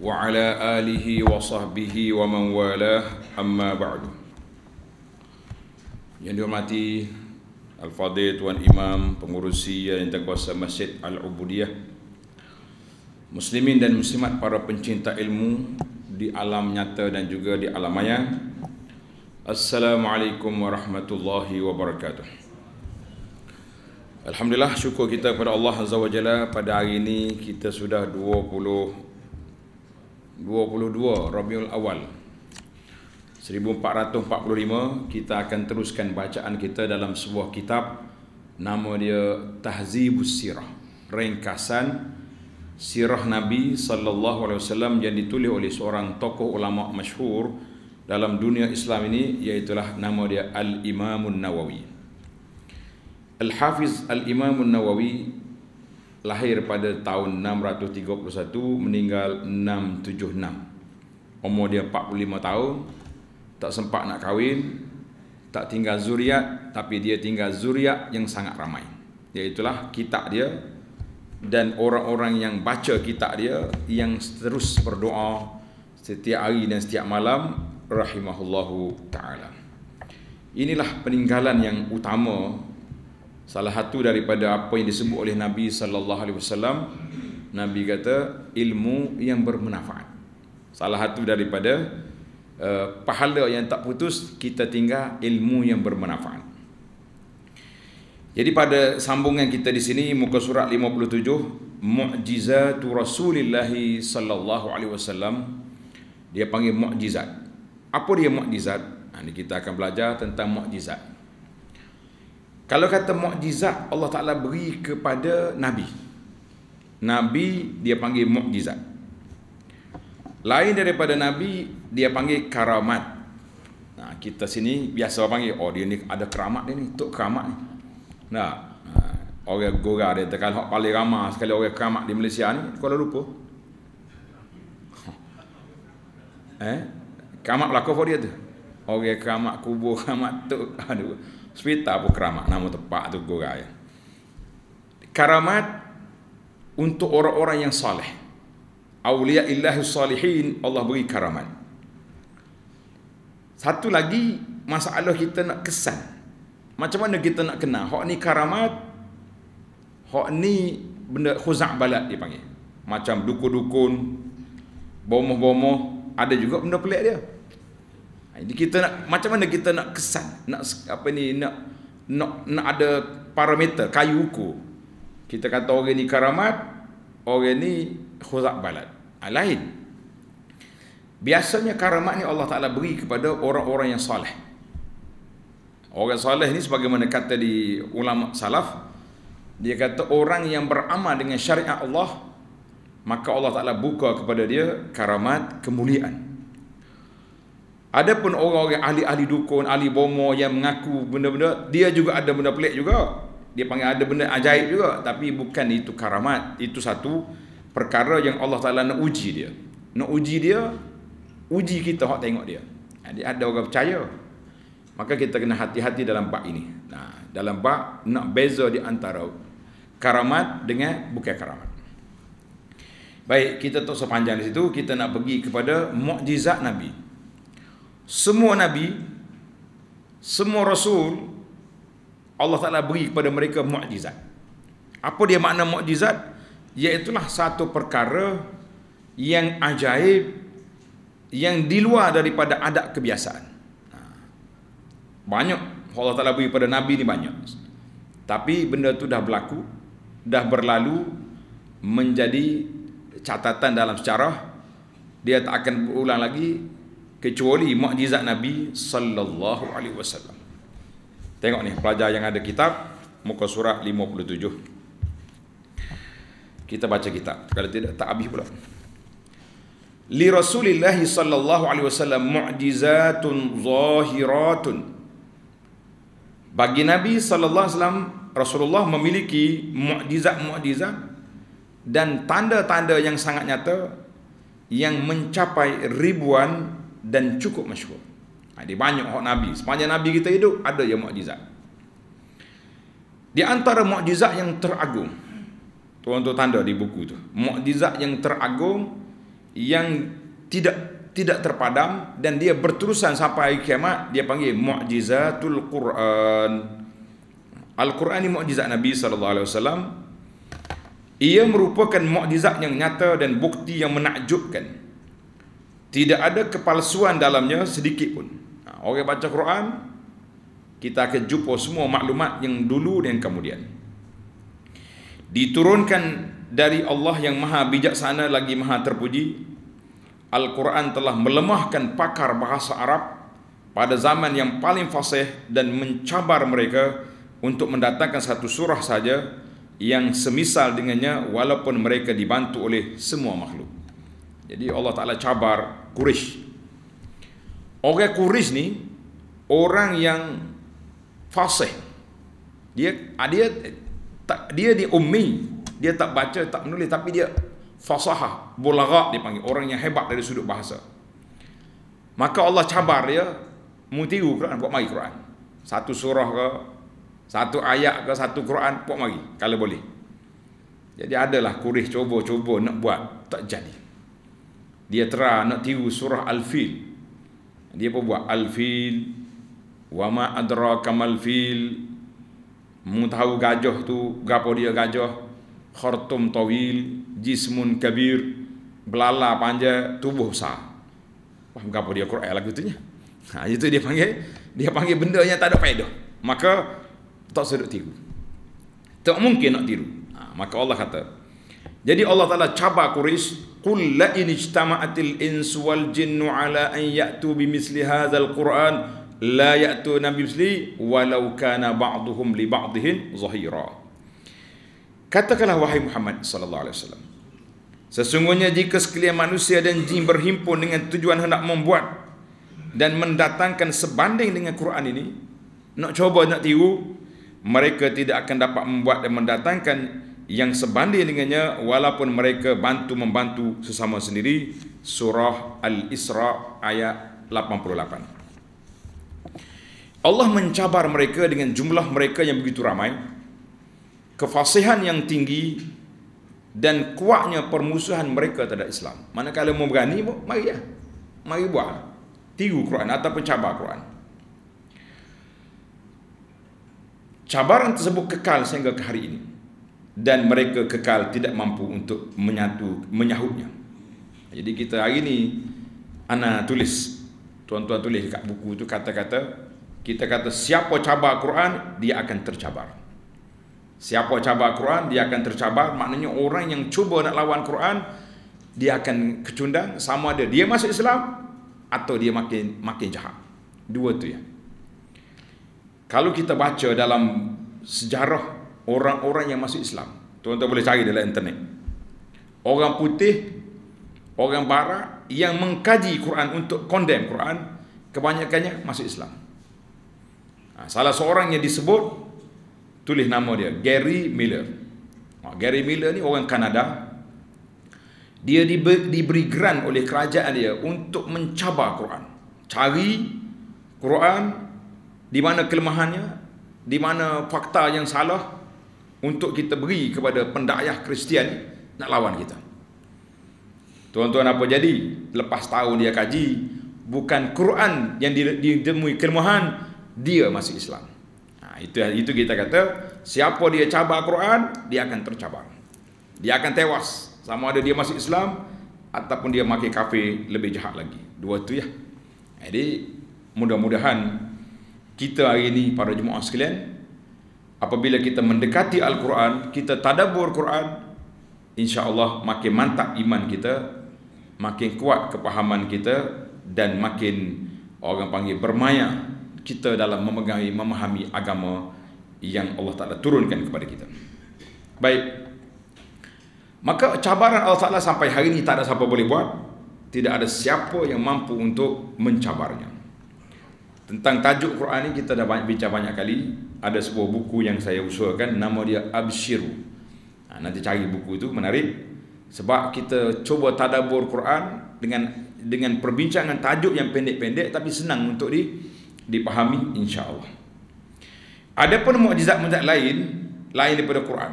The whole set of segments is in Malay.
وعلى آله وصحبه ومن والاه أما بعد Yang dihormati Al-Fadhil Tuan Imam Pengurusi yang terkuasa Masjid Al-Ubudiyah Muslimin dan Muslimat para pencinta ilmu di alam nyata dan juga di alam maya Assalamualaikum warahmatullahi wabarakatuh Alhamdulillah syukur kita kepada Allah Azza wa Jalla Pada hari ini kita sudah 22 Rabiul Awal 1445 kita akan teruskan bacaan kita dalam sebuah kitab nama dia Tahzibus Sirah ringkasan sirah Nabi sallallahu alaihi wasallam yang ditulis oleh seorang tokoh ulama masyhur dalam dunia Islam ini iaitu nama dia Al Imam Nawawi Al Hafiz Al Imam Nawawi lahir pada tahun 631 meninggal 676 umur dia 45 tahun tak sempat nak kahwin tak tinggal zuriat tapi dia tinggal zuriat yang sangat ramai iaitulah kitab dia dan orang-orang yang baca kitab dia yang terus berdoa setiap hari dan setiap malam rahimahullahu taala inilah peninggalan yang utama Salah satu daripada apa yang disebut oleh Nabi sallallahu alaihi wasallam, Nabi kata ilmu yang bermanfaat. Salah satu daripada uh, pahala yang tak putus kita tinggal ilmu yang bermanfaat. Jadi pada sambungan kita di sini muka surat 57 mukjizatu Rasulillah sallallahu alaihi wasallam dia panggil mukjizat. Apa dia mukjizat? Ini kita akan belajar tentang mukjizat. Kalau kata mukjizat Allah Taala beri kepada nabi. Nabi dia panggil mukjizat. Lain daripada nabi dia panggil karamat. Nah, kita sini biasa panggil oh dia ni ada keramat dia ni, tok keramat ni. Nah, orang gora dia tekan hak paling ramah sekali orang keramat di Malaysia ni, kau lupa. Eh? Keramat belakang for dia tu. Orang keramat kubur, keramat tok. Aduh. Sweta pun keramat nama tepat tu gurau ya. Karamat untuk orang-orang yang saleh. Awliya illahi salihin Allah beri karamat. Satu lagi masalah kita nak kesan. Macam mana kita nak kenal hak ni karamat? Hak ni benda khuzak balat dia panggil. Macam dukun-dukun, bomoh-bomoh, ada juga benda pelik dia. Jadi ha, kita nak macam mana kita nak kesan, nak apa ni nak nak, nak ada parameter kayu ukur. Kita kata orang ni karamat, orang ni khuzak balad. Ha, lain. Biasanya karamat ni Allah Ta'ala beri kepada orang-orang yang salih. Orang salih ni sebagaimana kata di ulama salaf, dia kata orang yang beramal dengan syariat Allah, maka Allah Ta'ala buka kepada dia karamat kemuliaan. Ada pun orang-orang ahli-ahli dukun, ahli bomo yang mengaku benda-benda, dia juga ada benda pelik juga. Dia panggil ada benda ajaib juga. Tapi bukan itu karamat. Itu satu perkara yang Allah Ta'ala nak uji dia. Nak uji dia, uji kita hak tengok dia. Jadi ada orang percaya. Maka kita kena hati-hati dalam bak ini. Nah, dalam bak nak beza di antara karamat dengan bukan karamat. Baik, kita tak sepanjang di situ. Kita nak pergi kepada mukjizat Nabi semua nabi semua rasul Allah Taala beri kepada mereka mukjizat apa dia makna mukjizat iaitu satu perkara yang ajaib yang di luar daripada adat kebiasaan ha. banyak Allah Taala beri kepada nabi ni banyak tapi benda tu dah berlaku dah berlalu menjadi catatan dalam sejarah dia tak akan berulang lagi kecuali mukjizat Nabi sallallahu alaihi wasallam. Tengok ni pelajar yang ada kitab muka surat 57. Kita baca kitab. Kalau tidak tak habis pula. Li Rasulillah sallallahu alaihi wasallam mu'jizatun zahiratun. Bagi Nabi sallallahu alaihi wasallam Rasulullah memiliki mukjizat-mukjizat dan tanda-tanda yang sangat nyata yang mencapai ribuan dan cukup masyhur. Ada ha, banyak orang Nabi. Sepanjang Nabi kita hidup, ada yang mukjizat. Di antara mukjizat yang teragung, tuan tuan tanda di buku tu, mukjizat yang teragung yang tidak tidak terpadam dan dia berterusan sampai kiamat dia panggil mukjizatul Quran. Al-Quran ini mukjizat Nabi sallallahu alaihi wasallam. Ia merupakan mukjizat yang nyata dan bukti yang menakjubkan tidak ada kepalsuan dalamnya sedikit pun ha, orang baca Quran kita akan jumpa semua maklumat yang dulu dan kemudian diturunkan dari Allah yang maha bijaksana lagi maha terpuji Al-Quran telah melemahkan pakar bahasa Arab pada zaman yang paling fasih dan mencabar mereka untuk mendatangkan satu surah saja yang semisal dengannya walaupun mereka dibantu oleh semua makhluk. Jadi Allah Ta'ala cabar Quraisy. Orang kuris ni orang yang fasih. Dia ah, dia tak dia di ummi, dia tak baca, tak menulis tapi dia fasaha, bolaga dipanggil orang yang hebat dari sudut bahasa. Maka Allah cabar dia mutiu Quran buat mari Quran. Satu surah ke satu ayat ke satu Quran buat mari kalau boleh. Jadi adalah kurih cuba-cuba nak buat tak jadi dia tera nak tiru surah al-fil dia pun buat al-fil wa ma adraka mal fil mu tahu gajah tu gapo dia gajah khartum tawil jismun kabir belala panjang tubuh besar paham gapo dia Quran lagu tu ha itu dia panggil dia panggil benda yang tak ada faedah maka tak sedut tiru tak mungkin nak tiru ha, maka Allah kata jadi Allah Taala cabar Quraisy Qul قل لئن اجتمعت الإنس والجن على أن يأتوا بمثل هذا القرآن لا يأتون walau kana كان li لبعضهم ظهيرا Katakanlah wahai Muhammad sallallahu alaihi wasallam. Sesungguhnya jika sekalian manusia dan jin berhimpun dengan tujuan hendak membuat dan mendatangkan sebanding dengan Quran ini, nak cuba nak tiru, mereka tidak akan dapat membuat dan mendatangkan yang sebanding dengannya walaupun mereka bantu membantu sesama sendiri surah al-isra ayat 88 Allah mencabar mereka dengan jumlah mereka yang begitu ramai kefasihan yang tinggi dan kuatnya permusuhan mereka terhadap Islam manakala mau berani mari lah mari buat lah. tiru Quran atau cabar Quran cabaran tersebut kekal sehingga ke hari ini dan mereka kekal tidak mampu untuk menyatu menyahutnya jadi kita hari ini ana tulis tuan-tuan tulis dekat buku tu kata-kata kita kata siapa cabar Quran dia akan tercabar siapa cabar Quran dia akan tercabar maknanya orang yang cuba nak lawan Quran dia akan kecundang sama ada dia masuk Islam atau dia makin makin jahat dua tu ya kalau kita baca dalam sejarah orang-orang yang masuk Islam. Tuan-tuan boleh cari dalam internet. Orang putih, orang barat yang mengkaji Quran untuk condemn Quran, kebanyakannya masuk Islam. Ha, salah seorang yang disebut, tulis nama dia, Gary Miller. Ha, Gary Miller ni orang Kanada. Dia diberi grant oleh kerajaan dia untuk mencabar Quran. Cari Quran di mana kelemahannya, di mana fakta yang salah, untuk kita beri kepada pendakyah Kristian nak lawan kita. Tuan-tuan apa jadi? Lepas tahun dia kaji, bukan Quran yang ditemui kelemahan, dia masih Islam. Nah, ha, itu itu kita kata, siapa dia cabar Quran, dia akan tercabar. Dia akan tewas. Sama ada dia masih Islam, ataupun dia makin kafir lebih jahat lagi. Dua tu ya. Jadi, mudah-mudahan kita hari ini para jemaah sekalian, apabila kita mendekati Al-Quran, kita tadabur Quran, insyaAllah makin mantap iman kita, makin kuat kepahaman kita dan makin orang panggil bermaya kita dalam memegangi, memahami agama yang Allah Ta'ala turunkan kepada kita. Baik. Maka cabaran Allah Ta'ala sampai hari ini tak ada siapa boleh buat. Tidak ada siapa yang mampu untuk mencabarnya. Tentang tajuk Quran ini kita dah banyak bincang banyak kali. Ada sebuah buku yang saya usulkan nama dia Absyiru. Ha, nanti cari buku itu menarik. Sebab kita cuba tadabur Quran dengan dengan perbincangan tajuk yang pendek-pendek tapi senang untuk di dipahami insya-Allah. Adapun mukjizat-mukjizat lain lain daripada Quran.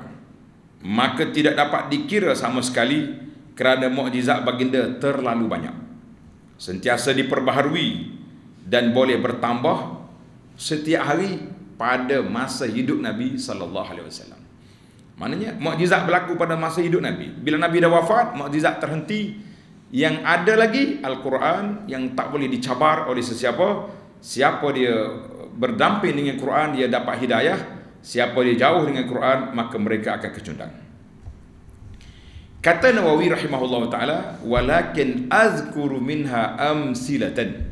Maka tidak dapat dikira sama sekali kerana mukjizat baginda terlalu banyak. Sentiasa diperbaharui dan boleh bertambah setiap hari pada masa hidup Nabi sallallahu alaihi wasallam. Maknanya mukjizat berlaku pada masa hidup Nabi. Bila Nabi dah wafat, mukjizat terhenti. Yang ada lagi Al-Quran yang tak boleh dicabar oleh sesiapa. Siapa dia berdamping dengan Quran dia dapat hidayah. Siapa dia jauh dengan Quran maka mereka akan kecundang. Kata Nawawi rahimahullah taala, "Walakin azkuru minha amsilatan."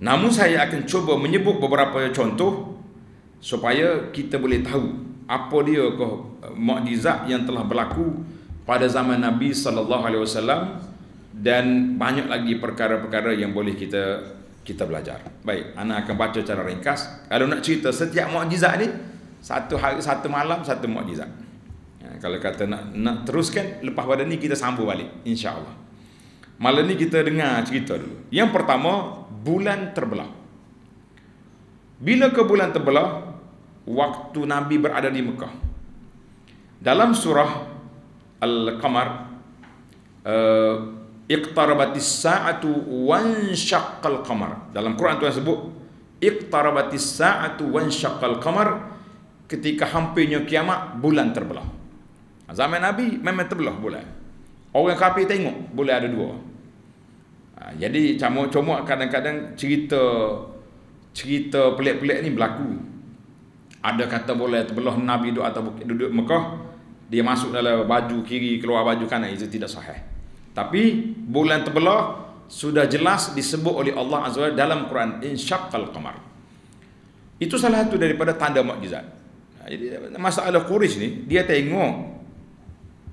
Namun saya akan cuba menyebut beberapa contoh supaya kita boleh tahu apa dia ke eh, mukjizat yang telah berlaku pada zaman Nabi sallallahu alaihi wasallam dan banyak lagi perkara-perkara yang boleh kita kita belajar. Baik, ana akan baca cara ringkas. Kalau nak cerita setiap mukjizat ni satu hari satu malam satu mukjizat. Ya, kalau kata nak nak teruskan lepas pada ni kita sambung balik insya-Allah. Malam ni kita dengar cerita dulu. Yang pertama, bulan terbelah. Bila ke bulan terbelah? Waktu Nabi berada di Mekah. Dalam surah Al-Qamar, uh, eh, Iqtarabatis sa'atu wan syaqqal qamar. Dalam Quran Tuhan sebut, Iqtarabatis sa'atu wan syaqqal qamar. Ketika hampirnya kiamat, bulan terbelah. Zaman Nabi memang terbelah bulan. Orang kapi tengok boleh ada dua. Ha, jadi cuma-cuma kadang-kadang cerita cerita pelik-pelik ni berlaku. Ada kata boleh terbelah Nabi duduk atau duduk, duduk Mekah, dia masuk dalam baju kiri keluar baju kanan itu tidak sahih. Tapi bulan terbelah sudah jelas disebut oleh Allah Azza Wajalla dalam Quran insyaqqal qamar. Itu salah satu daripada tanda mukjizat. Ha, jadi masalah Quraisy ni dia tengok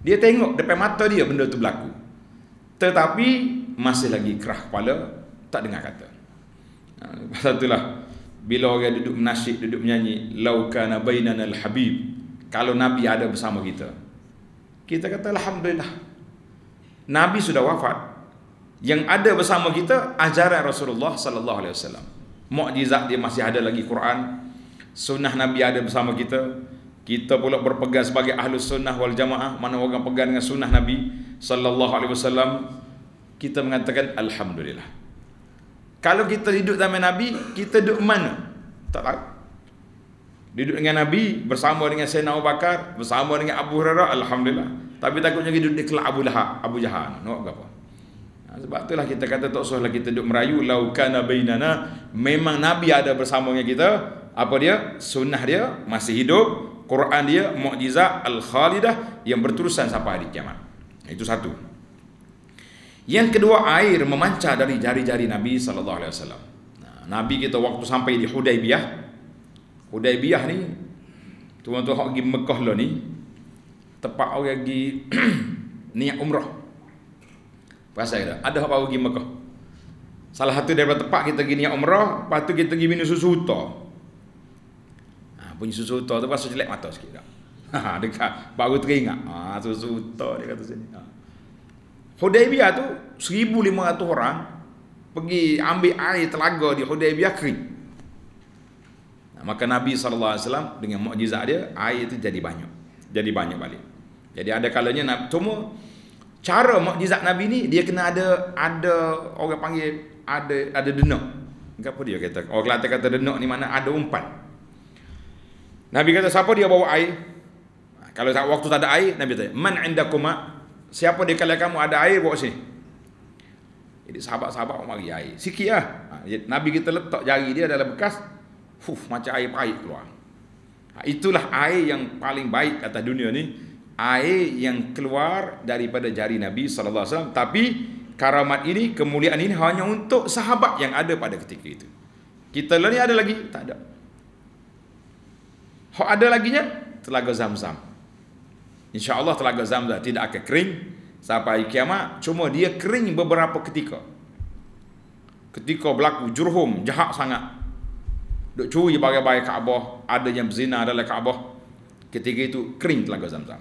dia tengok depan mata dia benda tu berlaku. Tetapi masih lagi kerah kepala tak dengar kata ha, pasal itulah bila orang duduk menasyid duduk menyanyi laukana bainana alhabib kalau nabi ada bersama kita kita kata alhamdulillah nabi sudah wafat yang ada bersama kita ajaran Rasulullah sallallahu alaihi wasallam mukjizat dia masih ada lagi Quran sunnah nabi ada bersama kita kita pula berpegang sebagai ahlu sunnah wal jamaah mana orang pegang dengan sunnah nabi sallallahu alaihi wasallam kita mengatakan Alhamdulillah. Kalau kita hidup dengan Nabi, kita duduk mana? Tak tahu. Duduk dengan Nabi, bersama dengan Sayyidina Abu Bakar, bersama dengan Abu Hurairah, Alhamdulillah. Tapi takutnya kita duduk di kelak Abu, Lahab, Abu Jahan. Nak apa? Ha, sebab itulah kita kata tak usahlah kita duduk merayu laukana bainana memang nabi ada bersama dengan kita apa dia sunnah dia masih hidup Quran dia mukjizat al-khalidah yang berterusan sampai hari kiamat itu satu yang kedua air memancar dari jari-jari Nabi sallallahu alaihi wasallam. Nabi kita waktu sampai di Hudaybiyah. Hudaybiyah ni tuan-tuan hok pergi Mekah lah ni. tepat orang pergi niat umrah. Pasal ada ada hok pergi Mekah. Salah satu daripada tempat kita pergi niat umrah, lepas tu kita pergi minum susu uta. Ah, ha, bunyi susu uta tu pasal jelek mata sikit dah. Ha, dekat baru teringat. Ah, susu uta dia kata sini. Ha. Hudaybiyah tu 1500 orang pergi ambil air telaga di Hudaybiyah kering. Nah, maka Nabi sallallahu alaihi wasallam dengan mukjizat dia air itu jadi banyak. Jadi banyak balik. Jadi ada kalanya nak cuma cara mukjizat Nabi ni dia kena ada ada orang panggil ada ada denok. Apa dia kata? Orang kata kata denok ni mana ada umpan. Nabi kata siapa dia bawa air? Kalau waktu tak ada air, Nabi kata, "Man indakuma Siapa di kalangan kamu ada air bawa sini. Jadi sahabat-sahabat mari air. Sikit lah. Ha, Nabi kita letak jari dia dalam bekas. Fuh, macam air pahit keluar. Ha, itulah air yang paling baik atas dunia ni. Air yang keluar daripada jari Nabi SAW. Tapi karamat ini, kemuliaan ini hanya untuk sahabat yang ada pada ketika itu. Kita lah ni ada lagi? Tak ada. Hak ada laginya? Telaga zam-zam. InsyaAllah telaga zamzam tidak akan kering Sampai kiamat Cuma dia kering beberapa ketika Ketika berlaku jurhum Jahat sangat Duk curi bagai-bagai Kaabah Ada yang berzina dalam Kaabah Ketika itu kering telaga zamzam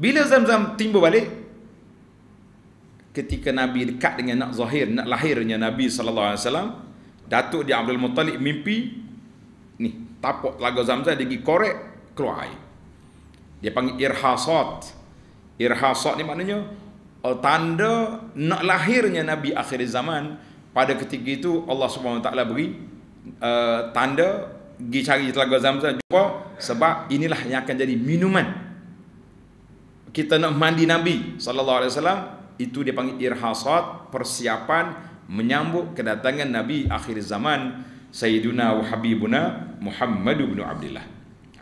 Bila zamzam timbul balik Ketika Nabi dekat dengan nak zahir Nak lahirnya Nabi SAW Datuk di Abdul Muttalib mimpi Ni tapak telaga zamzam Dia pergi korek keluar air dia panggil irhasat. Irhasat ni maknanya eh, tanda nak lahirnya Nabi akhir zaman. Pada ketika itu Allah Subhanahu Taala beri uh, tanda pergi cari telaga zam-zam jumpa sebab inilah yang akan jadi minuman kita nak mandi Nabi sallallahu alaihi wasallam itu dia panggil irhasat persiapan menyambut kedatangan Nabi akhir zaman Sayyiduna wa Habibuna Muhammad ibn Abdullah.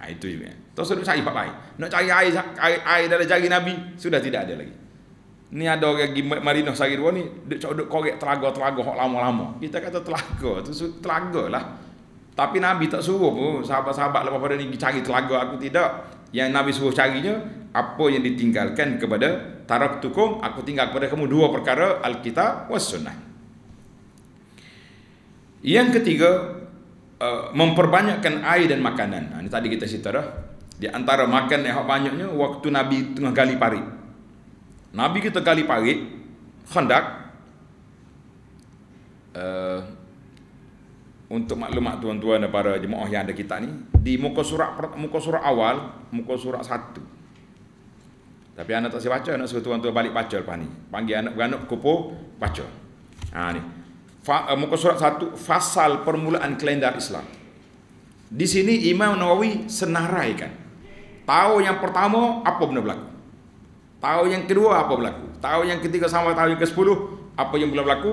Ha, itu dia. Tak usah cari pak air. Nak cari air, air, air dalam jari Nabi, sudah tidak ada lagi. Ni ada orang pergi marina sehari dua ni, duk cak duk korek telaga telaga hok lama-lama. Kita kata telaga tu telaga lah. Tapi Nabi tak suruh pun sahabat-sahabat lepas pada ni cari telaga aku tidak. Yang Nabi suruh carinya apa yang ditinggalkan kepada tarak tukum aku tinggal kepada kamu dua perkara alkitab was sunnah. Yang ketiga eh, memperbanyakkan air dan makanan. ini ha, tadi kita cerita dah. Di antara makan yang banyaknya waktu Nabi tengah gali parit. Nabi kita gali parit, khandak. Uh, untuk maklumat tuan-tuan dan para jemaah yang ada kita ni, di muka surat muka surat awal, muka surat satu. Tapi anak tak sibaca, anak suruh tuan-tuan balik baca lepas ni. Panggil anak beranak kupu, baca. Ha, ni. Fa, uh, muka surat satu, fasal permulaan kalendar Islam. Di sini Imam Nawawi senaraikan. Tahu yang pertama apa benda berlaku. Tahu yang kedua apa berlaku. Tahu yang ketiga sama tahu yang ke sepuluh apa yang boleh berlaku.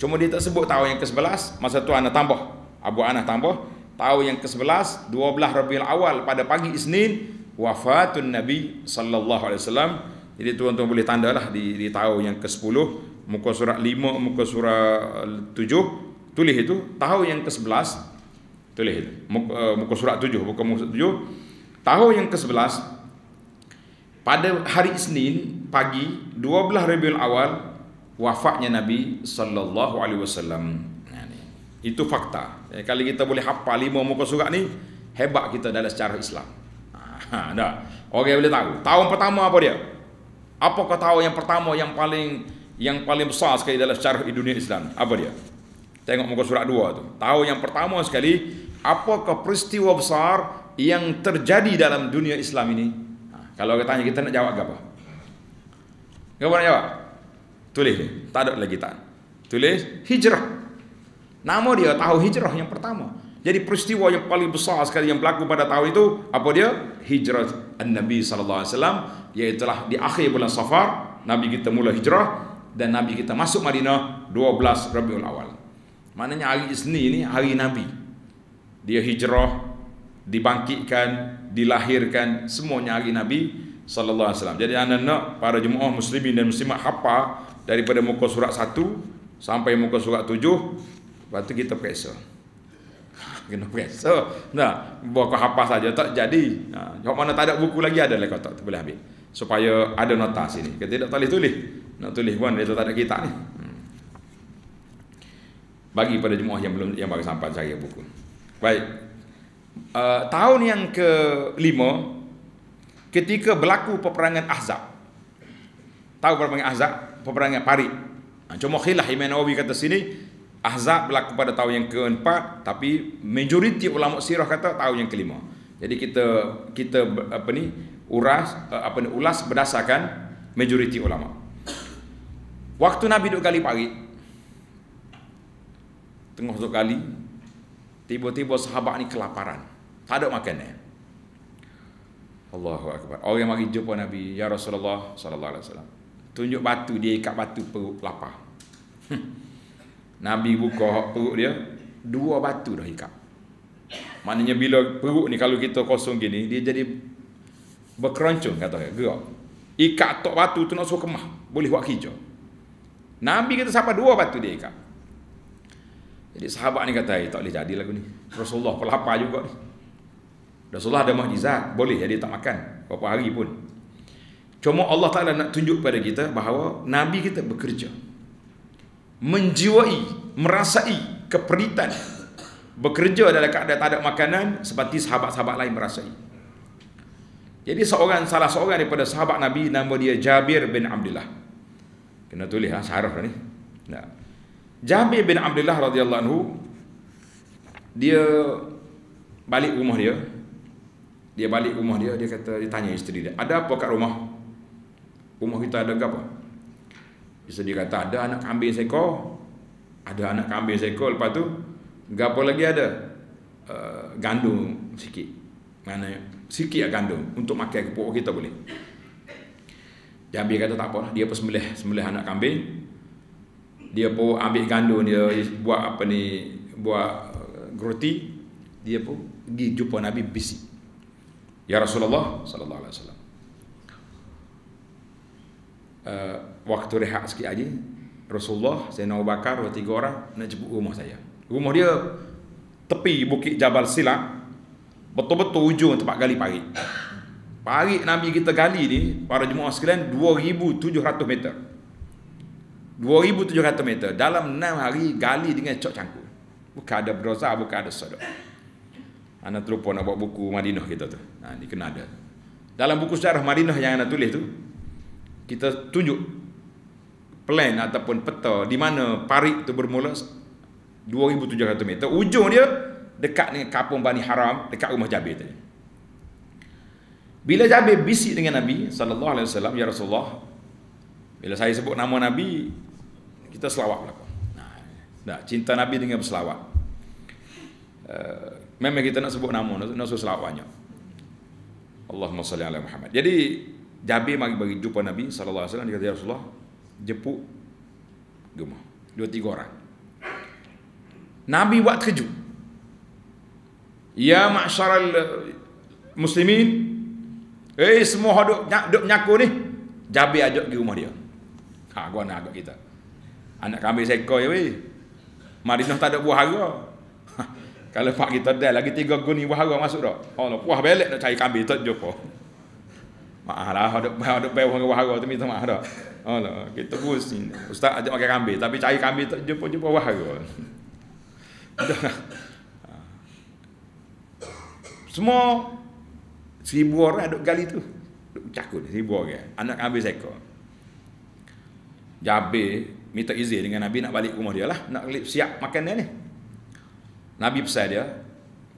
Cuma dia tak sebut tahu yang ke sebelas masa tu anak tambah. Abu anak tambah tahu yang ke sebelas dua belah Rabiul Awal pada pagi Isnin wafatun Nabi sallallahu alaihi wasallam. Jadi tuan-tuan boleh tandalah di, di tahu yang ke sepuluh muka surat lima muka surat eh, tujuh tulis itu tahu yang ke sebelas tulis itu muka, uh, muka surat tujuh muka surat tujuh Tahun yang ke-11 pada hari Isnin pagi 12 Rabiul Awal wafatnya Nabi sallallahu alaihi wasallam. Itu fakta. Eh, Kali kita boleh hafal lima muka surat ni, hebat kita dalam sejarah Islam. Ha, dah. Orang boleh tahu. Tahun pertama apa dia? Apakah tahun yang pertama yang paling yang paling besar sekali dalam sejarah dunia Islam? Apa dia? Tengok muka surat dua tu. Tahun yang pertama sekali, apakah peristiwa besar yang yang terjadi dalam dunia Islam ini ha, kalau orang tanya kita nak jawab ke apa apa nak jawab tulis ni tak ada lagi tak tulis hijrah nama dia tahu hijrah yang pertama jadi peristiwa yang paling besar sekali yang berlaku pada tahun itu apa dia hijrah Nabi sallallahu alaihi wasallam iaitu lah di akhir bulan Safar Nabi kita mula hijrah dan Nabi kita masuk Madinah 12 Rabiul Awal. Maknanya hari Isnin ini hari Nabi. Dia hijrah dibangkitkan, dilahirkan semuanya hari Nabi sallallahu alaihi wasallam. Jadi anak nak para jemaah muslimin dan muslimat hafal daripada muka surat 1 sampai muka surat 7 lepas tu kita periksa. Kena periksa. Nah, buat kau hafal saja tak jadi. Ha, nah, mana tak ada buku lagi ada lah kotak boleh ambil. Supaya ada nota sini. Kita tidak tulis tulis. Nak tulis pun dia tak ada kitab ni. Hmm. Bagi pada jemaah yang belum yang baru sampai cari buku. Baik, uh, tahun yang ke lima ketika berlaku peperangan Ahzab. Tahu peperangan Ahzab? Peperangan Parit. Ah, cuma khilah Imam Nawawi kata sini Ahzab berlaku pada tahun yang ke-4 tapi majoriti ulama sirah kata tahun yang ke-5. Jadi kita kita apa ni uras ah, apa ni ulas berdasarkan majoriti ulama. Waktu Nabi duk gali parit tengah duk gali Tiba-tiba sahabat ni kelaparan. Tak ada makanan. Allahu akbar. Orang mari jumpa Nabi ya Rasulullah sallallahu alaihi wasallam. Tunjuk batu dia ikat batu perut lapar. Hmm. Nabi buka perut dia, dua batu dah ikat. Maknanya bila perut ni kalau kita kosong gini, dia jadi berkeroncong kata dia, gerak. Ikat tok batu tu nak suruh kemah, boleh buat kerja. Nabi kata siapa dua batu dia ikat. Jadi sahabat ni kata, eh, tak boleh jadi lagu ni. Rasulullah pun lapar juga ni. Rasulullah ada mahjizat, boleh jadi tak makan. Berapa hari pun. Cuma Allah Ta'ala nak tunjuk pada kita bahawa Nabi kita bekerja. Menjiwai, merasai keperitan. Bekerja dalam keadaan tak ada makanan seperti sahabat-sahabat lain merasai. Jadi seorang salah seorang daripada sahabat Nabi nama dia Jabir bin Abdullah. Kena tulis lah, ha? syarah ni. Nah. Jabir bin Abdullah radhiyallahu anhu dia balik rumah dia. Dia balik rumah dia, dia kata dia tanya isteri dia, "Ada apa kat rumah? Rumah kita ada apa?" Isteri dia kata, "Ada anak kambing seekor. Ada anak kambing seekor lepas tu gapo lagi ada? Uh, gandum sikit. Mana sikit gandum untuk makan kepok kita boleh." Jabir kata tak apa, lah, dia pun sembelih, sembelih anak kambing dia pun ambil gandum dia buat apa ni buat groti uh, dia pun pergi jumpa Nabi Bisi Ya Rasulullah sallallahu alaihi wasallam uh, waktu rehat sikit aja Rasulullah Sayyidina Abu Bakar dua tiga orang nak jemput rumah saya rumah dia tepi bukit Jabal Silat betul-betul ujung tempat gali pagi pagi Nabi kita gali ni para jemaah sekalian 2700 meter 2700 meter dalam 6 hari gali dengan cok cangkul bukan ada berdosa bukan ada sodok anak terlupa nak buat buku Madinah kita tu ha, ni kena ada dalam buku sejarah Madinah yang anak tulis tu kita tunjuk plan ataupun peta di mana parit tu bermula 2700 meter ujung dia dekat dengan kampung Bani Haram dekat rumah Jabir tadi bila Jabir bisik dengan Nabi sallallahu alaihi wasallam ya Rasulullah bila saya sebut nama Nabi kita selawat lah. Nah, cinta Nabi dengan berselawat. Eh, memang kita nak sebut nama, nak sebut selawat banyak. Allahumma salli ala Muhammad. Jadi, Jabir bagi bagi jumpa Nabi Sallallahu alaihi wasallam dikatakan ya Rasulullah, jepuk gemar. Dua, tiga orang. Nabi buat terkejut. Ya ma'asyaral muslimin, eh semua hodok, hodok nyaku ni, Jabir ajak di rumah dia. Ha, gua nak ajak kita. Anak kambing seko ya weh. Madinah tak ada buah harga. Ha, kalau pak kita dah lagi tiga guni buah harga masuk dah. Allah puah belek nak cari kambing tak jumpa. Maahlah ada bayar ada bayar buah harga tu minta maah dah. Allah kita pusing. Ustaz ajak makan kambing tapi cari kambing tak jumpa jumpa buah harga. Ha. Semua seribu orang duk gali tu. Duk cakut seribu orang. Anak kambing seko. Jabe minta izin dengan Nabi nak balik rumah dia lah nak siap makan dia ni Nabi pesan dia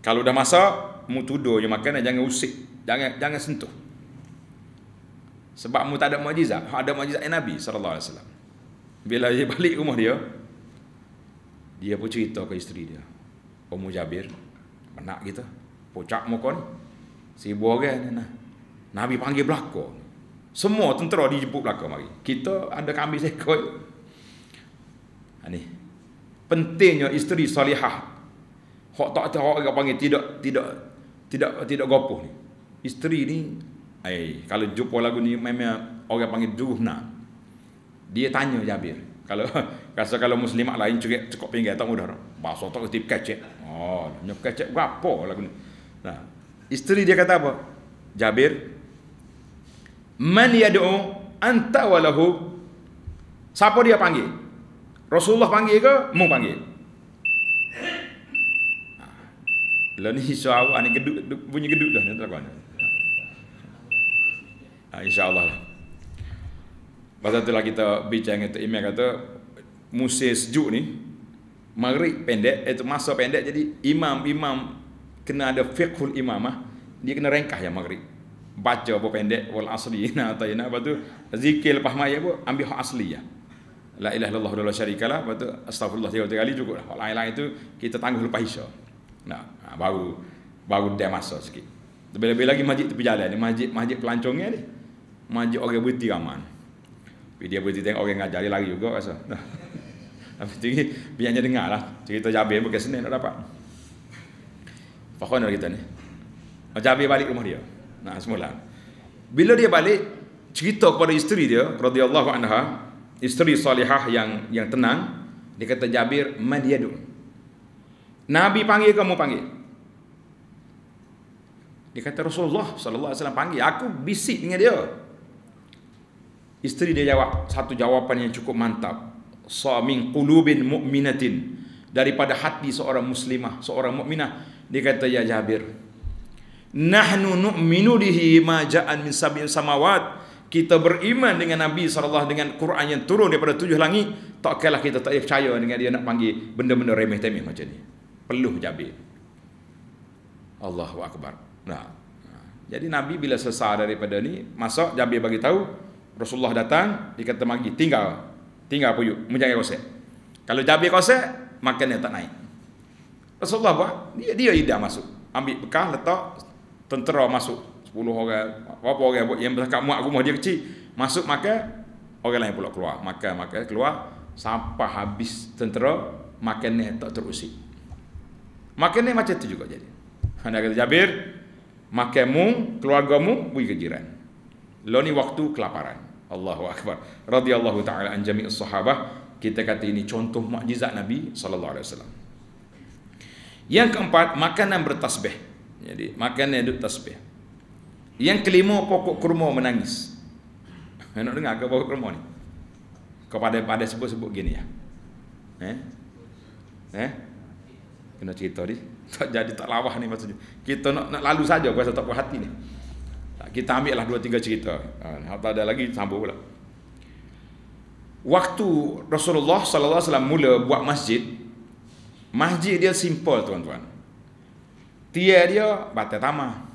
kalau dah masak mu tuduh je makan dan jangan usik jangan jangan sentuh sebab mu tak ada mukjizat ada mukjizat Nabi sallallahu alaihi wasallam bila dia balik rumah dia dia pun cerita ke isteri dia Umu oh, Jabir penak kita pucak muka ni sibuk orang nah. Nabi panggil belakang semua tentera dijemput belakang mari kita ada kambing sekor ini. Ha, Pentingnya isteri salihah. Hak tak tahu orang panggil tidak tidak tidak tidak gopoh ni. Isteri ni ai kalau jumpa lagu ni memang orang panggil duhna. Dia tanya Jabir. Kalau rasa kalau muslimat lain juga cukup pinggir tak mudah. Bahasa tak tip kecek. Oh, nyok kecek gapo lagu ni. Nah, isteri dia kata apa? Jabir Man yad'u anta walahu Siapa dia panggil? Rasulullah panggil ke? Mu panggil. Bila ni suara awak ni geduk, bunyi geduk dah. Ni, ni. Ha, InsyaAllah lah. Pasal itulah kita bincang dengan Imam kata, musim sejuk ni, maghrib pendek, itu eh, masa pendek jadi imam-imam kena ada fiqhul imamah, dia kena rengkah ya maghrib. Baca apa pendek, wal asli, nah, tayana, lepas tu zikir lepas maya pun ambil hak asli ya la ilaha illallah wa la syarika lah lepas tu astagfirullah tiga kali cukup lah lain-lain tu kita tangguh lepas isya nah, ha, baru baru dia masa sikit lebih-lebih lagi masjid tepi jalan ni masjid, masjid pelancongnya ni masjid orang berhenti aman tapi dia berhenti tengok orang ngajar dia lari juga rasa tapi tu biarnya dengar lah cerita jabir bukan senin nak dapat nak lah kita ni. Jabir balik rumah dia. Nah, semula. Bila dia balik cerita kepada isteri dia radhiyallahu anha, Istri salihah yang yang tenang dia kata Jabir man yadu Nabi panggil kamu panggil dia kata Rasulullah sallallahu alaihi wasallam panggil aku bisik dengan dia isteri dia jawab satu jawapan yang cukup mantap sa min qulubin mu'minatin daripada hati seorang muslimah seorang mukminah dia kata ya Jabir nahnu nu'minu bihi ma ja'an min sabil samawat kita beriman dengan Nabi SAW dengan Quran yang turun daripada tujuh langit tak kalah kita tak percaya dengan dia nak panggil benda-benda remeh temeh macam ni Perlu jabir Allahu Akbar nah. jadi Nabi bila sesar daripada ni masuk jabir bagi tahu Rasulullah datang dikata magi tinggal tinggal puyuk menjaga kosek kalau jabir kosek makannya tak naik Rasulullah buat dia dia tidak masuk ambil bekah letak tentera masuk 10 orang, apa orang yang bercakap muak rumah dia kecil, masuk makan, orang lain pula keluar, makan, makan, keluar, sampah habis tentera, makan ni tak terusik. Makan ni macam tu juga jadi. Anda kata Jabir, makan mu, keluarga mu, pergi ke Lo ni waktu kelaparan. Allahu Akbar. Radiyallahu ta'ala an jami'us sahabah. Kita kata ini contoh mukjizat Nabi sallallahu alaihi wasallam. Yang keempat, makanan bertasbih. Jadi, makanan itu tasbih. Yang kelima pokok kurma menangis. Nak dengar ke pokok kurma ni? Kau pada pada sebut-sebut gini ya. Eh? Eh? Kena cerita ni. Tak jadi tak lawah ni maksudnya. Kita nak, nak lalu saja kau rasa tak puas hati ni. kita ambil lah dua tiga cerita. Ha, tak ada lagi sambung pula. Waktu Rasulullah sallallahu alaihi wasallam mula buat masjid, masjid dia simple tuan-tuan. Tiada dia batas tamah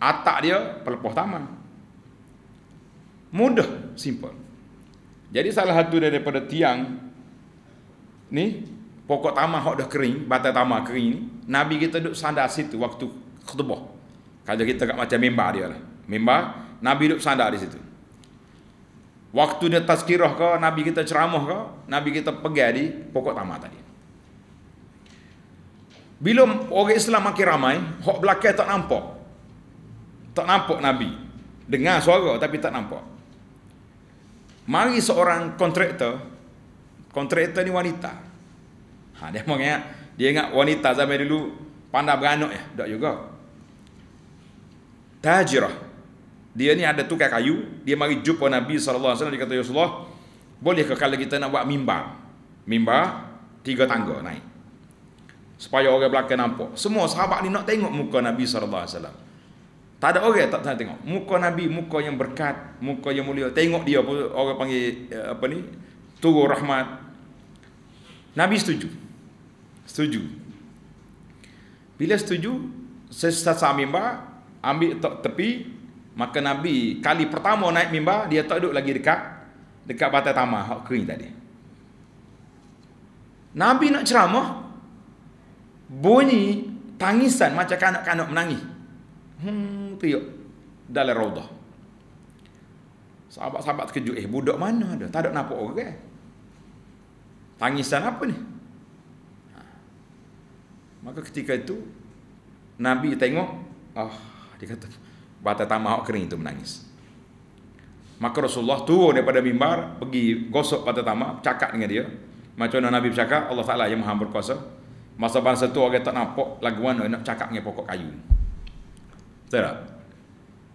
atak dia pelepoh taman mudah simple jadi salah satu daripada tiang ni pokok taman hok dah kering batang taman kering ni nabi kita duduk sandar situ waktu khutbah kalau kita kat macam mimbar dia lah mimbar nabi duduk sandar di situ waktu dia tazkirah ke nabi kita ceramah ke nabi kita pegang di pokok taman tadi bila orang Islam makin ramai, hok belakang tak nampak. Tak nampak Nabi. Dengar suara tapi tak nampak. Mari seorang kontraktor. Kontraktor ni wanita. Ha, dia mahu ingat. Dia ingat wanita zaman dulu pandai beranak ya. Tak juga. Tajirah. Dia ni ada tukar kayu. Dia mari jumpa Nabi SAW. Dia kata, Ya Rasulullah, boleh ke kalau kita nak buat mimbar? Mimbar, tiga tangga naik. Supaya orang belakang nampak. Semua sahabat ni nak tengok muka Nabi SAW. Tak ada orang tak pernah tengok. Muka Nabi, muka yang berkat, muka yang mulia. Tengok dia pun orang panggil eh, apa ni? Turu rahmat. Nabi setuju. Setuju. Bila setuju, sesat mimbar, ambil tok tepi, maka Nabi kali pertama naik mimba dia tak duduk lagi dekat dekat batas tamah hak kering tadi. Nabi nak ceramah, bunyi tangisan macam kanak-kanak menangis. Hmm, Tiup. Dalam raudah. Sahabat-sahabat terkejut. Eh, budak mana ada? Tak ada nampak orang. Kan? Tangisan apa ni? Ha. Maka ketika itu, Nabi tengok, ah, dia kata, batal tamah awak kering itu menangis. Maka Rasulullah turun daripada mimbar, pergi gosok batal tamah, cakap dengan dia. Macam mana Nabi bercakap, Allah Ta'ala yang maha berkuasa. Masa bangsa tu orang tak nampak, laguan nak cakap dengan pokok kayu ni. Betul tak?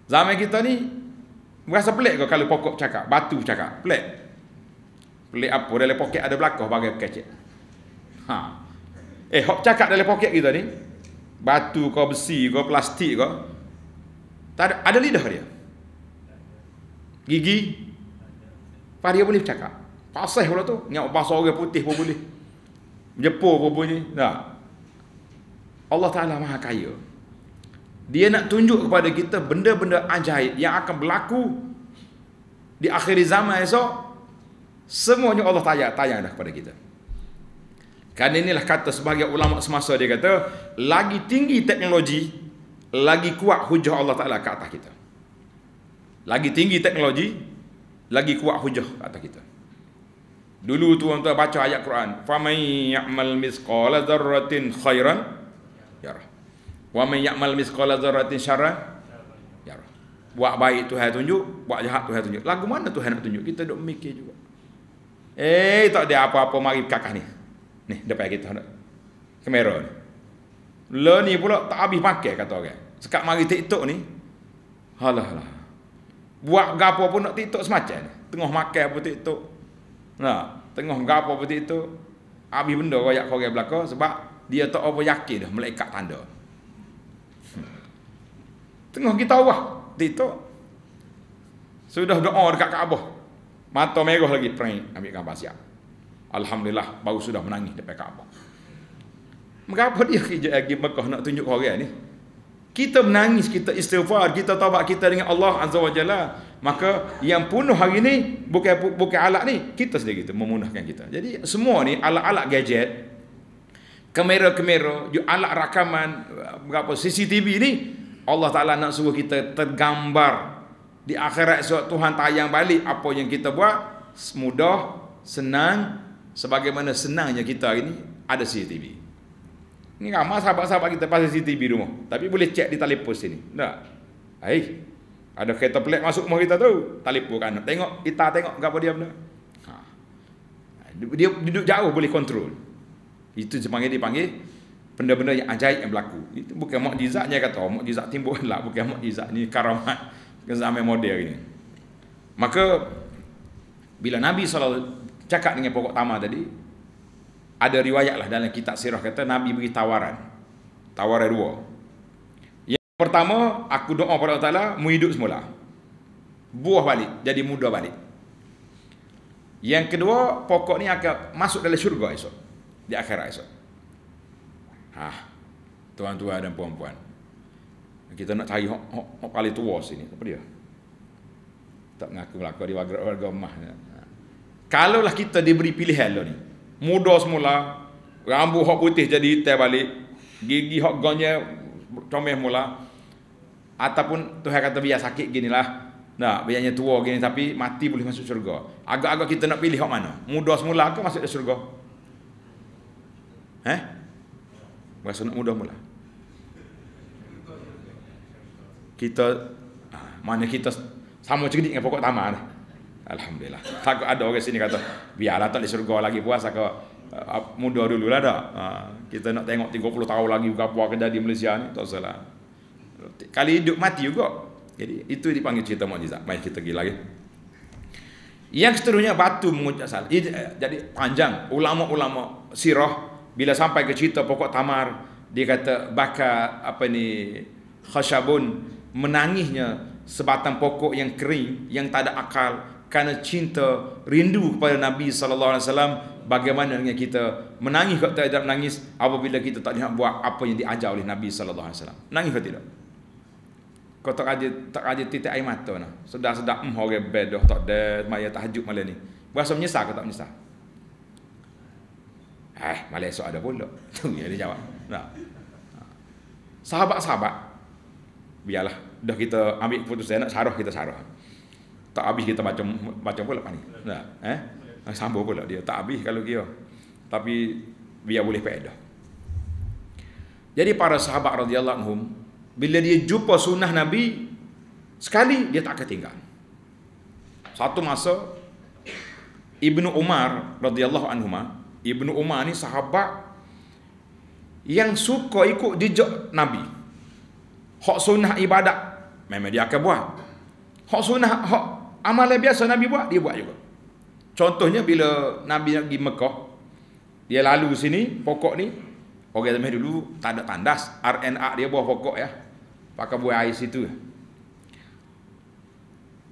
Zaman kita ni Berasa pelik ke kalau pokok cakap Batu cakap Pelik Pelik apa dalam poket ada belakang bagai kecil ha. Eh, hop cakap dalam poket kita ni Batu ke besi ke plastik kau. tak ada, ada lidah dia Gigi Pak dia boleh cakap Pasih pula tu Ingat bahasa orang putih pun boleh Jepur pun boleh Tak Allah Ta'ala maha kaya dia nak tunjuk kepada kita benda-benda ajaib yang akan berlaku di akhir zaman esok. Semuanya Allah tanya, tanya dah kepada kita. Kan inilah kata sebagai ulama semasa dia kata, lagi tinggi teknologi, lagi kuat hujah Allah Ta'ala ke atas kita. Lagi tinggi teknologi, lagi kuat hujah ke atas kita. Dulu tuan-tuan baca ayat Quran, فَمَنْ يَعْمَلْ مِسْقَالَ ذَرَّةٍ خَيْرًا Ya Wa man ya'mal misqala dzarratin syarran yarah. Buat baik Tuhan tunjuk, buat jahat Tuhan tunjuk. Lagu mana Tuhan nak tunjuk? Kita dok mikir juga. Eh, tak ada apa-apa mari kakak ni. Ni depan kita nak kamera Lo ni pula tak habis pakai kata orang. Sekak mari TikTok ni. Halah halah. Buat gapo pun nak TikTok semacam ni. Tengah makan apa TikTok. Nah, tengah gapo apa TikTok. Habis benda royak korek belaka sebab dia tak apa yakin dah melekat tanda. Tengah kita awah. Dito. Sudah doa dekat Kaabah. Mata merah lagi. Perni ambil gambar siap. Alhamdulillah. Baru sudah menangis depan Kaabah. Mengapa dia kerja lagi Mekah nak tunjuk orang ni? Kita menangis, kita istighfar, kita tawab kita dengan Allah Azza wa Jalla. Maka yang punuh hari ni bukan bukan alat ni, kita sendiri kita memunahkan kita. Jadi semua ni alat-alat gadget, kamera-kamera, alat rakaman, berapa CCTV ni Allah Ta'ala nak suruh kita tergambar Di akhirat suatu Tuhan tayang balik Apa yang kita buat Mudah, senang Sebagaimana senangnya kita hari ini Ada CCTV Ini ramai sahabat-sahabat kita pasal CCTV rumah Tapi boleh cek di telefon sini Tak? Hei Ada kereta pelik masuk rumah kita tu Telefon kan Tengok, kita tengok apa dia benda ha. Dia duduk jauh boleh kontrol Itu dipanggil dipanggil benda-benda yang ajaib yang berlaku. Itu bukan mukjizatnya kata, oh, mukjizat timbul lah, bukan mukjizat ni karamat ke zaman moden ini. Maka bila Nabi SAW cakap dengan pokok tamar tadi, ada riwayat lah dalam kitab sirah kata Nabi beri tawaran. Tawaran dua. Yang pertama, aku doa pada Allah Ta'ala, muhidup semula. Buah balik, jadi muda balik. Yang kedua, pokok ni akan masuk dalam syurga esok. Di akhirat esok. Ha. Tuan-tuan dan puan-puan. Kita nak cari hok hok hok paling tua sini. Apa dia? Tak mengaku melaku di warga warga rumah. Ha. Kalaulah kita diberi pilihan lo ni. Muda semula, rambut hok putih jadi hitam balik, gigi hok gonya comel mula ataupun Tuhan kata biar sakit ginilah. Nah, biarnya tua gini tapi mati boleh masuk syurga. Agak-agak kita nak pilih hok mana? Muda semula ke masuk ke syurga? Eh? Berasa nak mudah mula. Kita, ah, mana kita sama cerdik dengan pokok tamar ni. Lah. Alhamdulillah. Takut ada orang sini kata, biarlah tak di surga lagi puas. ke uh, ah, ah, muda dulu lah dah. Uh, kita nak tengok 30 tahun lagi buka puasa kerja di Malaysia ni, tak salah. Kali hidup mati juga. Jadi itu dipanggil cerita mukjizat. Mari kita pergi lagi. Yang seterusnya batu mengucap salam. Eh, jadi panjang ulama-ulama sirah bila sampai ke cerita pokok tamar, dia kata bakar apa ni khashabun menangisnya sebatang pokok yang kering yang tak ada akal kerana cinta rindu kepada Nabi sallallahu alaihi wasallam bagaimana dengan kita menangis kalau tak ada menangis apabila kita tak nak buat apa yang diajar oleh Nabi sallallahu alaihi wasallam menangis atau tidak kau tak ada tak ada titik air mata nah sedar-sedar hmm orang bedah tak ada maya tahajud malam ni berasa menyesal ke tak menyesal Eh, malam esok ada pula. Itu yang ada jawab. Nah. Sahabat-sahabat, biarlah. Dah kita ambil keputusan, nak saruh kita saruh. Tak habis kita macam macam pula ni. Nah, eh? Sambung pula dia. Tak habis kalau dia. Tapi biar boleh pedah. Jadi para sahabat radhiyallahu anhum bila dia jumpa sunnah Nabi sekali dia tak ketinggal. Satu masa Ibnu Umar radhiyallahu anhuma Ibnu Umar ni sahabat yang suka ikut jejak Nabi. Hak sunnah ibadat memang dia akan buat. Hak sunnah hak amalan biasa Nabi buat dia buat juga. Contohnya bila Nabi nak pergi Mekah dia lalu sini pokok ni orang zaman dulu tak ada tandas RNA dia buah pokok ya. Pakai buah air situ.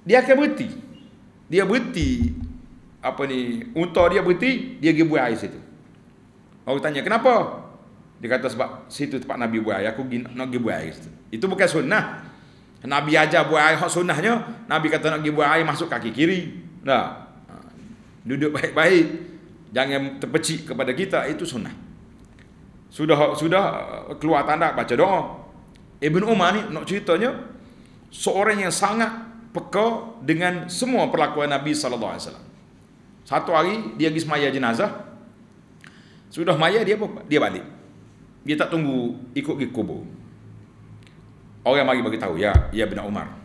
Dia akan berhenti. Dia berhenti apa ni unta dia berhenti dia pergi buang air situ orang tanya kenapa dia kata sebab situ tempat Nabi buang aku gini, nak pergi buang air situ itu bukan sunnah Nabi aja buang hak sunnahnya Nabi kata nak pergi buang air masuk kaki kiri nah ha. duduk baik-baik jangan terpecik kepada kita itu sunnah sudah sudah uh, keluar tanda baca doa Ibn Umar ni nak ceritanya seorang yang sangat peka dengan semua perlakuan Nabi sallallahu alaihi wasallam satu hari dia pergi semaya jenazah. Sudah maya dia dia balik. Dia tak tunggu ikut ke kubur. Orang mari bagi tahu ya, ya bin Umar.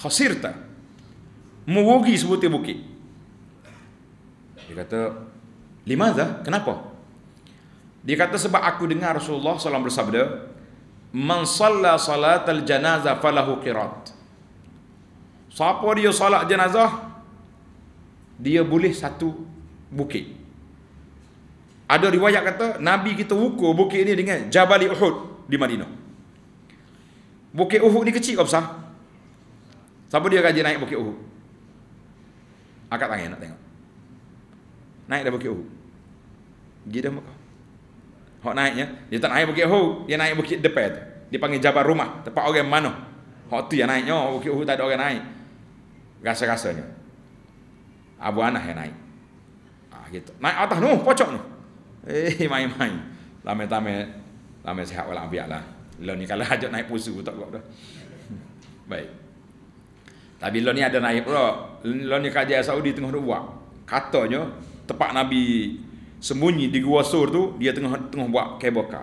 Khasirta. Mewugi sebutir bukit. Dia kata, lima dah, Kenapa?" Dia kata sebab aku dengar Rasulullah SAW bersabda, "Man salla salatal janazah falahu qirat." Siapa dia salat jenazah, dia boleh satu bukit. Ada riwayat kata Nabi kita ukur bukit ini dengan Jabali Uhud di Madinah. Bukit Uhud ni kecil ke besar? Siapa dia kaji naik Bukit Uhud? Angkat tangan nak tengok. Naik dah Bukit Uhud. Gila dah Mekah. Hak naiknya, dia tak naik Bukit Uhud, dia naik Bukit depan tu. Dia panggil Jabal Rumah, tempat orang mana. Hak tu yang naiknya, oh, Bukit Uhud tak ada orang naik. Rasa-rasanya. Abu ah, Anah yang naik. Ah gitu. Naik atas tu, pocok tu. Eh main-main. Lame-tame lame sehat wala ambiak lah. Lo ni kalau hajat naik pusu tak kok dah. Baik. Tapi lo ni ada naik pro. Lo ni kerja Saudi tengah buat. Katanya tempat Nabi sembunyi di Gua Sur tu dia tengah tengah buat keboka.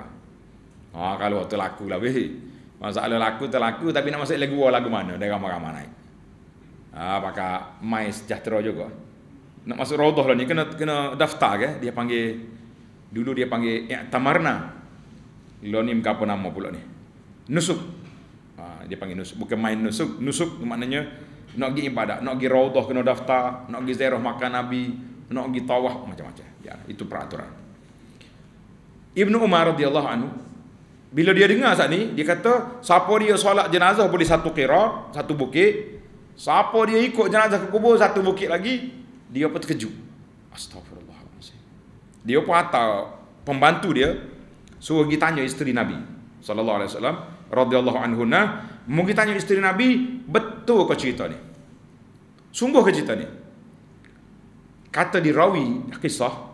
Ah ha, kalau tu laku lah weh. Masalah laku tu laku tapi nak masuk lagu gua lagu mana dia ramai-ramai naik. Ah ha, pakai mai sejahtera juga nak masuk raudhah lah ni kena kena daftar ke dia panggil dulu dia panggil i'tamarna lo ni apa nama pula ni nusuk ha, dia panggil nusuk bukan main nusuk nusuk maknanya nak pergi ibadat nak pergi raudhah kena daftar nak pergi ziarah makan nabi nak pergi tawaf macam-macam ya itu peraturan Ibnu Umar radhiyallahu anhu bila dia dengar saat ni dia kata siapa dia solat jenazah boleh satu qirat satu bukit siapa dia ikut jenazah ke kubur satu bukit lagi dia pun terkejut. Astagfirullahalazim. Dia pun hantar pembantu dia suruh pergi tanya isteri Nabi sallallahu alaihi wasallam radhiyallahu anhu nah, mungkin tanya isteri Nabi, betul ke cerita ni? Sungguh ke cerita ni? Kata di rawi kisah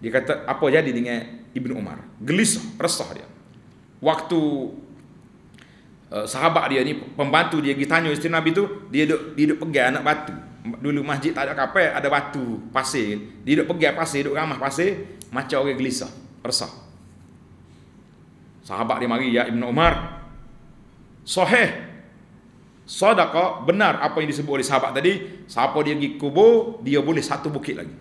dia kata apa jadi dengan Ibnu Umar? Gelisah, resah dia. Waktu eh, sahabat dia ni pembantu dia pergi tanya isteri Nabi tu, dia duduk, dia duduk pegang anak batu dulu masjid tak ada kapal, ada batu, pasir. Dia duduk pegang pasir, duduk ramah pasir, macam orang gelisah, resah. Sahabat dia mari, ya Ibn Umar. Soheh. Sadaqah, benar apa yang disebut oleh sahabat tadi. Siapa dia pergi kubur, dia boleh satu bukit lagi.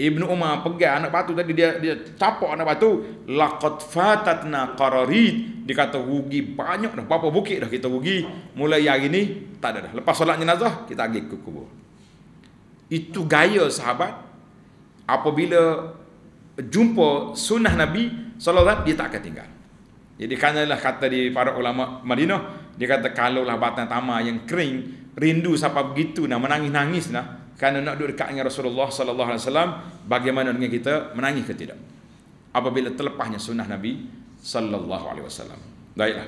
Ibnu Umar pegang anak batu tadi dia dia capok anak batu laqad fatatna qararid dikata rugi banyak dah apa bukit dah kita rugi mulai hari ni tak ada dah lepas solat jenazah kita pergi ke kubur itu gaya sahabat apabila jumpa sunnah nabi sallallahu dia tak akan tinggal jadi kanalah kata di para ulama Madinah dia kata lah batang tamar yang kering rindu siapa begitu nak menangis-nangis nak kerana nak duduk dekat dengan Rasulullah sallallahu alaihi wasallam bagaimana dengan kita menangis ke tidak apabila terlepasnya sunnah Nabi sallallahu alaihi wasallam baiklah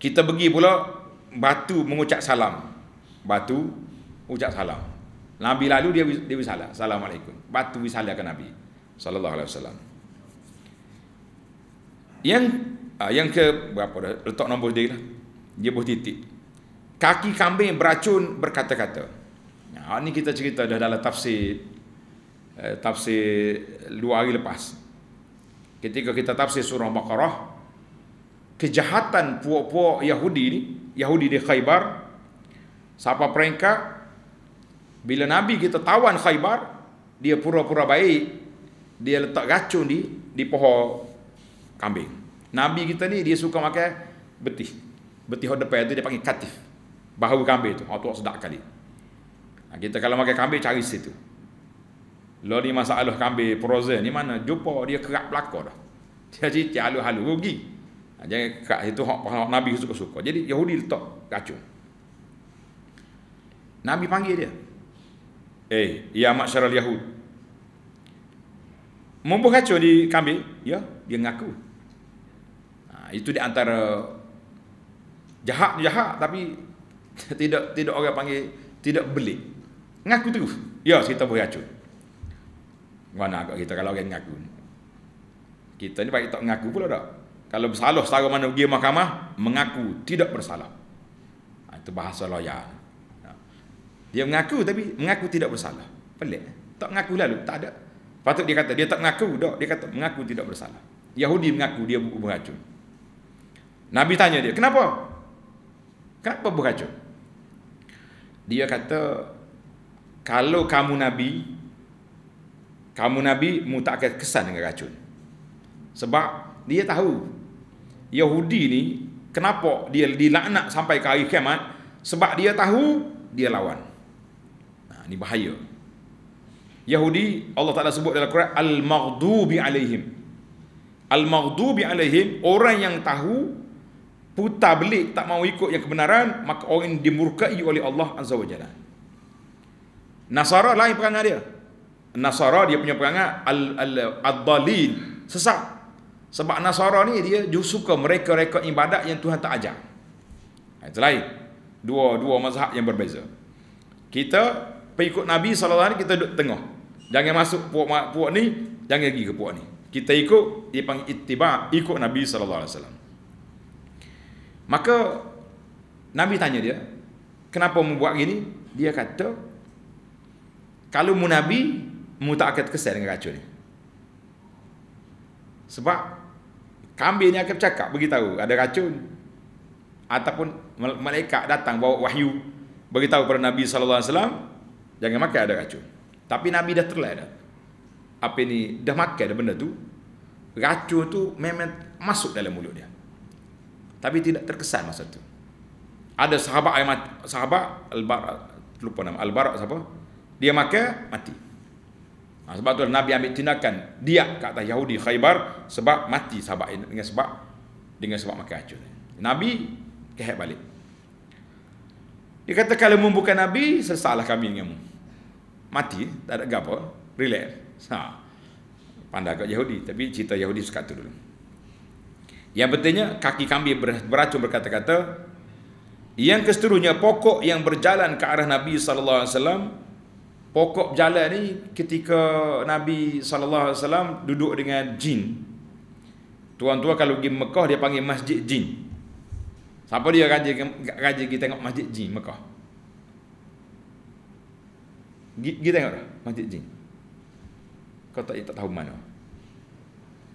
kita pergi pula batu mengucap salam batu ucap salam Nabi lalu dia dia bersalam assalamualaikum batu bersalam ke Nabi sallallahu alaihi wasallam yang ah, yang ke berapa dah letak nombor dia lah dia buat titik kaki kambing beracun berkata-kata Nah, ini kita cerita dah dalam tafsir eh, tafsir dua hari lepas. Ketika kita tafsir surah Baqarah, kejahatan puak-puak Yahudi ni, Yahudi di Khaybar, siapa peringkat, bila Nabi kita tawan Khaybar, dia pura-pura baik, dia letak racun di, di pohon kambing. Nabi kita ni, dia suka makan betih. Betih hodepaya tu dia panggil katif. Bahu kambing tu, waktu oh, sedap kali. Ha, kita kalau makan kambing cari situ. Lalu ni masalah kambing frozen ni mana? Jumpa dia kerap belaka dah. Dia cerita halu-halu rugi. Ha, jangan kerap situ orang Nabi suka-suka. Jadi Yahudi letak kacau. Nabi panggil dia. Eh, ya masyarakat Yahud. Membuat kacau di kambing, ya, dia ngaku. Ha, itu di antara jahat jahat tapi tidak tidak orang panggil tidak beli. Ngaku terus. Ya, kita boleh beracun. Mana agak kita kalau orang ngaku Kita ni baik tak ngaku pula tak. Kalau bersalah secara mana pergi mahkamah, mengaku tidak bersalah. Ha, itu bahasa loya. Ha. Dia mengaku tapi mengaku tidak bersalah. Pelik. Tak ngaku lalu, tak ada. Patut dia kata, dia tak mengaku, tak. Dia kata, mengaku tidak bersalah. Yahudi mengaku dia beracun. Nabi tanya dia, kenapa? Kenapa beracun? Dia kata, kalau kamu Nabi, kamu Nabi, mu tak akan kesan dengan racun. Sebab dia tahu, Yahudi ni, kenapa dia dilaknak sampai ke hari kiamat, sebab dia tahu, dia lawan. Nah, ha, ini bahaya. Yahudi, Allah Ta'ala sebut dalam Quran, Al-Maghdubi Alayhim. Al-Maghdubi Alayhim, orang yang tahu, putar belik tak mau ikut yang kebenaran, maka orang dimurkai oleh Allah Azza wa Jalla. Nasara lain perangai dia. Nasara dia punya perangai al-dalil, sesat. Sebab Nasara ni dia juga suka mereka-reka ibadat yang Tuhan tak ajar. Ha, itu lain. Dua dua mazhab yang berbeza. Kita pengikut Nabi saw alaihi wasallam kita duduk tengah. Jangan masuk puak puak ni, jangan pergi ke puak ni. Kita ikut dia panggil ittiba, ikut Nabi saw. Maka Nabi tanya dia, kenapa membuat gini? Dia kata, kalau mu nabi mu tak akan terkesan dengan racun ni sebab kambing ni akan bercakap beritahu ada racun ataupun malaikat datang bawa wahyu beritahu kepada nabi saw. jangan makan ada racun tapi nabi dah terlai dah apa ni dah makan dah benda tu racun tu memang masuk dalam mulut dia tapi tidak terkesan masa tu ada sahabat sahabat al-bara lupa nama al-bara siapa dia makan, mati. Ha, sebab tu Nabi ambil tindakan dia ke atas Yahudi Khaybar sebab mati sahabat dengan sebab dengan sebab makan racun. Nabi kehat balik. Dia kata kalau mu bukan Nabi, sesalah kami denganmu. Mati, tak ada gapo, relax. Ha. Pandai kat Yahudi, tapi cerita Yahudi suka tu dulu. Yang pentingnya kaki kami beracun berkata-kata. Yang kesetujuannya pokok yang berjalan ke arah Nabi sallallahu alaihi wasallam pokok berjalan ni ketika Nabi sallallahu alaihi wasallam duduk dengan jin. Tuan-tuan kalau pergi Mekah dia panggil Masjid Jin. Siapa dia raja raja pergi tengok Masjid Jin Mekah. Pergi tengok dah Masjid Jin. Kau tak tak tahu mana.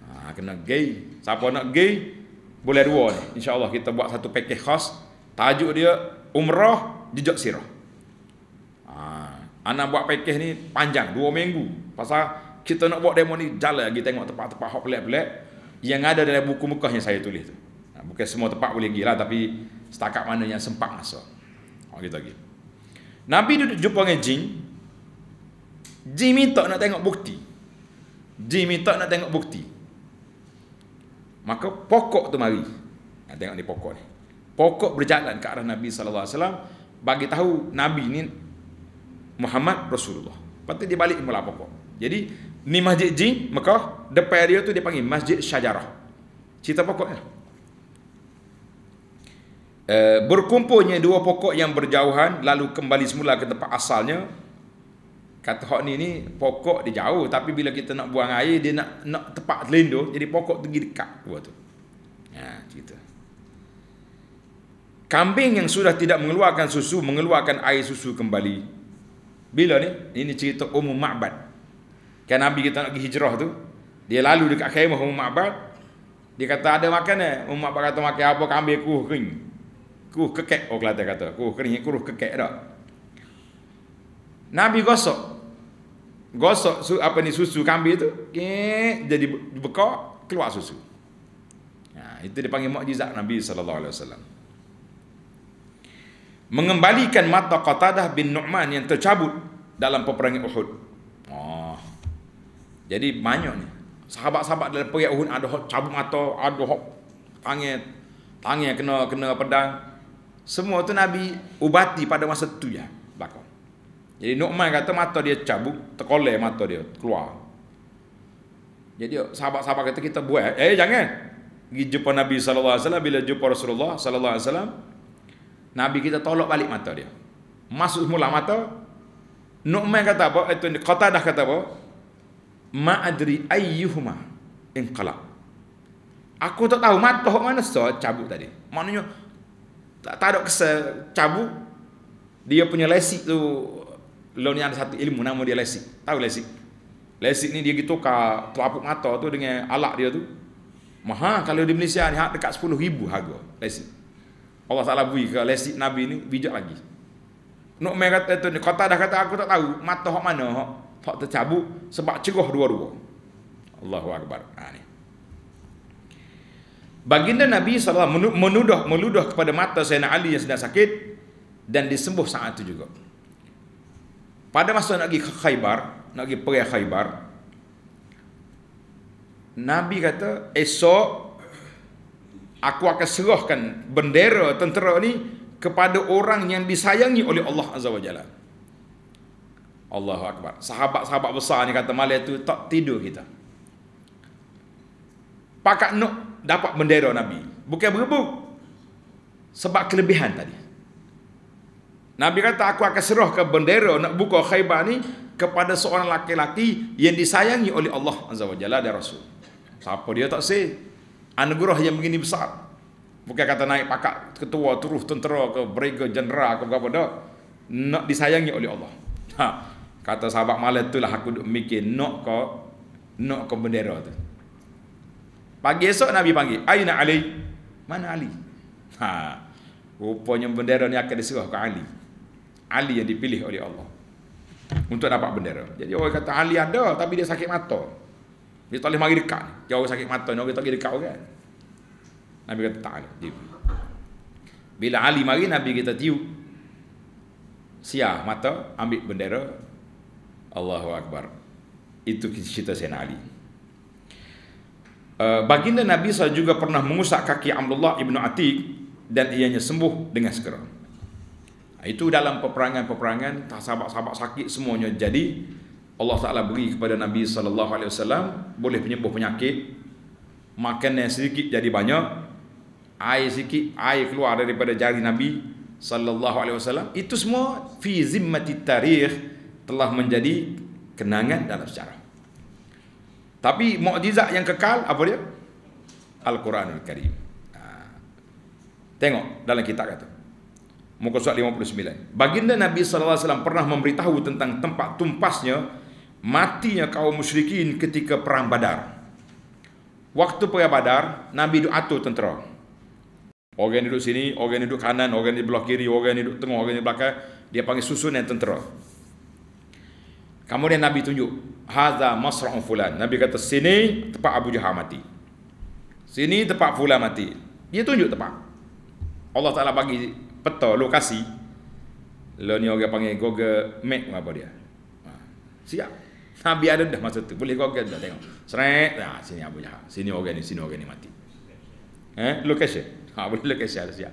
Ha, kena gay. Siapa nak gay boleh dua ni. Insya-Allah kita buat satu paket khas tajuk dia Umrah di Sirah. Ana buat pakej ni panjang, dua minggu. Pasal kita nak buat demo ni jalan lagi tengok tempat-tempat hot pelik-pelik yang ada dalam buku Mekah yang saya tulis tu. Bukan semua tempat boleh pergi lah, tapi setakat mana yang sempat masa. Oh, gitu lagi. Nabi duduk jumpa dengan jin. Jin minta nak tengok bukti. Jin minta nak tengok bukti. Maka pokok tu mari. tengok ni pokok ni. Pokok berjalan ke arah Nabi sallallahu alaihi wasallam bagi tahu Nabi ni Muhammad Rasulullah. Lepas tu dia balik mula pokok. Jadi ni Masjid Jin Mekah, depan dia tu dia panggil Masjid Syajarah. Cerita pokoknya. Uh, eh, berkumpulnya dua pokok yang berjauhan lalu kembali semula ke tempat asalnya kata hak ni ni pokok dia jauh tapi bila kita nak buang air dia nak nak tepat telindo jadi pokok tinggi dekat gua tu ha cerita kambing yang sudah tidak mengeluarkan susu mengeluarkan air susu kembali bila ni? Ini cerita umum Ma'bad. Kan Nabi kita nak pergi hijrah tu. Dia lalu dekat khaymah umum Ma'bad. Dia kata ada makan eh. Ummu Ma'bad kata makan apa kambing kuh kering. Kuh kekek. Oh kelata kata. Kuh kering. Kuh kekek dah. Nabi gosok. Gosok su, apa ni susu kambing tu. Kek, jadi bekok. Keluar susu. Nah, ha, itu dipanggil panggil mukjizat Nabi sallallahu alaihi wasallam mengembalikan mata Qatadah bin Nu'man yang tercabut dalam peperangan Uhud. Oh. Jadi banyak ni. Sahabat-sahabat dalam perang Uhud ada hok cabut mata, ada hok tangan tangan kena kena pedang. Semua tu Nabi ubati pada masa tu ya. Bakal. Jadi Nu'man kata mata dia cabut, terkoleh mata dia keluar. Jadi sahabat-sahabat kata kita buat. Eh jangan. Pergi jumpa Nabi sallallahu alaihi wasallam bila jumpa Rasulullah sallallahu alaihi wasallam Nabi kita tolak balik mata dia. Masuk semula mata. Nu'man kata apa? Itu eh, ni dah kata apa? Ma adri ayyuhuma inqalab. Aku tak tahu mata hok mana so cabut tadi. Maknanya tak, tak ada kesal cabut dia punya lesik tu lo ni ada satu ilmu nama dia lesik. Tahu lesik? Lesik ni dia gitu ke telapuk mata tu dengan alat dia tu. Maha kalau di Malaysia ni dekat 10 ribu harga lesik. Allah Ta'ala beri ke lesi Nabi ni bijak lagi nak main kata tu ni kata dah kata aku tak tahu mata hok mana hak hak tercabut sebab cegah dua-dua Allahu Akbar ha, ni baginda Nabi SAW menuduh meludah kepada mata Sayyidina Ali yang sedang sakit dan disembuh saat itu juga pada masa nak pergi ke Khaybar nak pergi perai Khaybar Nabi kata esok aku akan serahkan bendera tentera ni kepada orang yang disayangi oleh Allah Azza wa Jalla. Allahu Akbar. Sahabat-sahabat besar ni kata malam tu tak tidur kita. Pakat nak dapat bendera Nabi. Bukan berebut. Sebab kelebihan tadi. Nabi kata aku akan serah ke bendera nak buka khaybah ni kepada seorang laki-laki yang disayangi oleh Allah Azza wa Jalla dan Rasul. Siapa dia tak say? anugerah yang begini besar. Bukan kata naik pakat ketua turuh tentera ke brigadier jenderal ke apa dah. Nak disayangi oleh Allah. Ha. Kata sahabat malam lah aku duk mikir nak ke nak ke bendera tu. Pagi esok Nabi panggil, "Aina Ali?" Mana Ali? Ha. Rupanya bendera ni akan diserah ke Ali. Ali yang dipilih oleh Allah untuk dapat bendera. Jadi orang kata Ali ada tapi dia sakit mata. Dia tak boleh mari dekat. Dia orang sakit mata ni, orang tak pergi dekat orang. Kan. Nabi kata tak dia. Bila Ali mari, Nabi kita tiup. Siah mata, ambil bendera. Allahu Akbar. Itu cerita Sayyidina Ali. Eh, baginda Nabi SAW juga pernah mengusak kaki Abdullah ibnu Atiq dan ianya sembuh dengan segera. Itu dalam peperangan-peperangan, sahabat-sahabat sakit semuanya jadi Allah Taala beri kepada Nabi sallallahu alaihi wasallam boleh penyembuh penyakit makan yang sedikit jadi banyak air sikit air keluar daripada jari Nabi sallallahu alaihi wasallam itu semua fi zimmati tarikh telah menjadi kenangan dalam sejarah tapi mukjizat yang kekal apa dia Al-Quran Al-Karim ha. Tengok dalam kitab kata Muka surat 59 Baginda Nabi SAW pernah memberitahu tentang tempat tumpasnya matinya kaum musyrikin ketika perang badar. Waktu perang badar, Nabi duduk atur tentera. Orang yang duduk sini, orang yang duduk kanan, orang yang di belah kiri, orang yang duduk tengah, orang yang di belakang, dia panggil susunan tentera. Kemudian Nabi tunjuk, Haza masra'un fulan. Nabi kata, sini tempat Abu Jahal mati. Sini tempat fulan mati. Dia tunjuk tempat. Allah Ta'ala bagi peta lokasi. Lalu ni orang panggil Google Map apa dia. Ha, siap. Nabi Adam dah masa tu. Boleh kau kan tak tengok. Serek. Nah, sini Abu Jahal. Sini orang ni, sini orang ni mati. Eh, location. Ha, boleh location ada siap.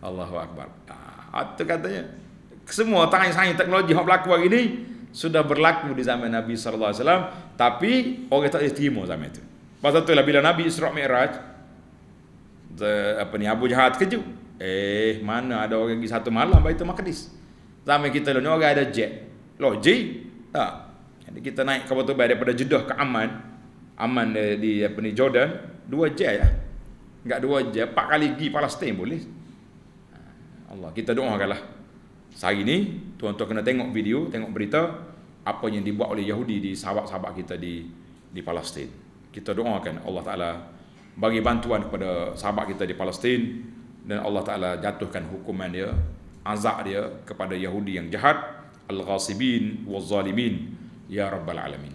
Allahu Akbar. Ha, itu katanya. Semua tangan-tangan teknologi yang berlaku hari ini sudah berlaku di zaman Nabi SAW. Tapi, orang tak terima zaman tu. itu. tu lah bila Nabi Isra' Mi'raj, the, apa ni, Abu Jahal terkejut. Eh, mana ada orang pergi satu malam baik itu Maqdis. Zaman kita ni orang ada jet. Logik? Tak. Ha kita naik kapal terbang daripada Jeddah ke Aman Aman di, di apa ni Jordan dua je ya lah. enggak dua je empat kali pergi Palestin boleh ha, Allah kita doakanlah sehari ini tuan-tuan kena tengok video tengok berita apa yang dibuat oleh Yahudi di sahabat-sahabat kita di di Palestin kita doakan Allah Taala bagi bantuan kepada sahabat kita di Palestin dan Allah Taala jatuhkan hukuman dia azab dia kepada Yahudi yang jahat al-ghasibin wal-zalimin al ghasibin wal zalimin Ya Rabbal Alamin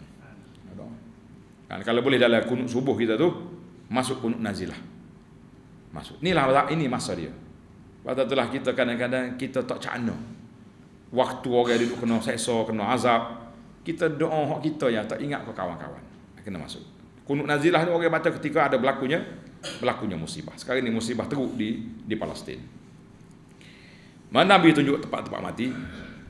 kan, Kalau boleh dalam kunut subuh kita tu Masuk kunut nazilah Masuk Inilah ini masa dia Lepas itulah kita kadang-kadang Kita tak cakna Waktu orang duduk kena seksa Kena azab Kita doa hak kita yang tak ingat ke kawan-kawan Kena masuk Kunut nazilah ni orang baca ketika ada berlakunya Berlakunya musibah Sekarang ni musibah teruk di di Palestin. Mana Nabi tunjuk tempat-tempat mati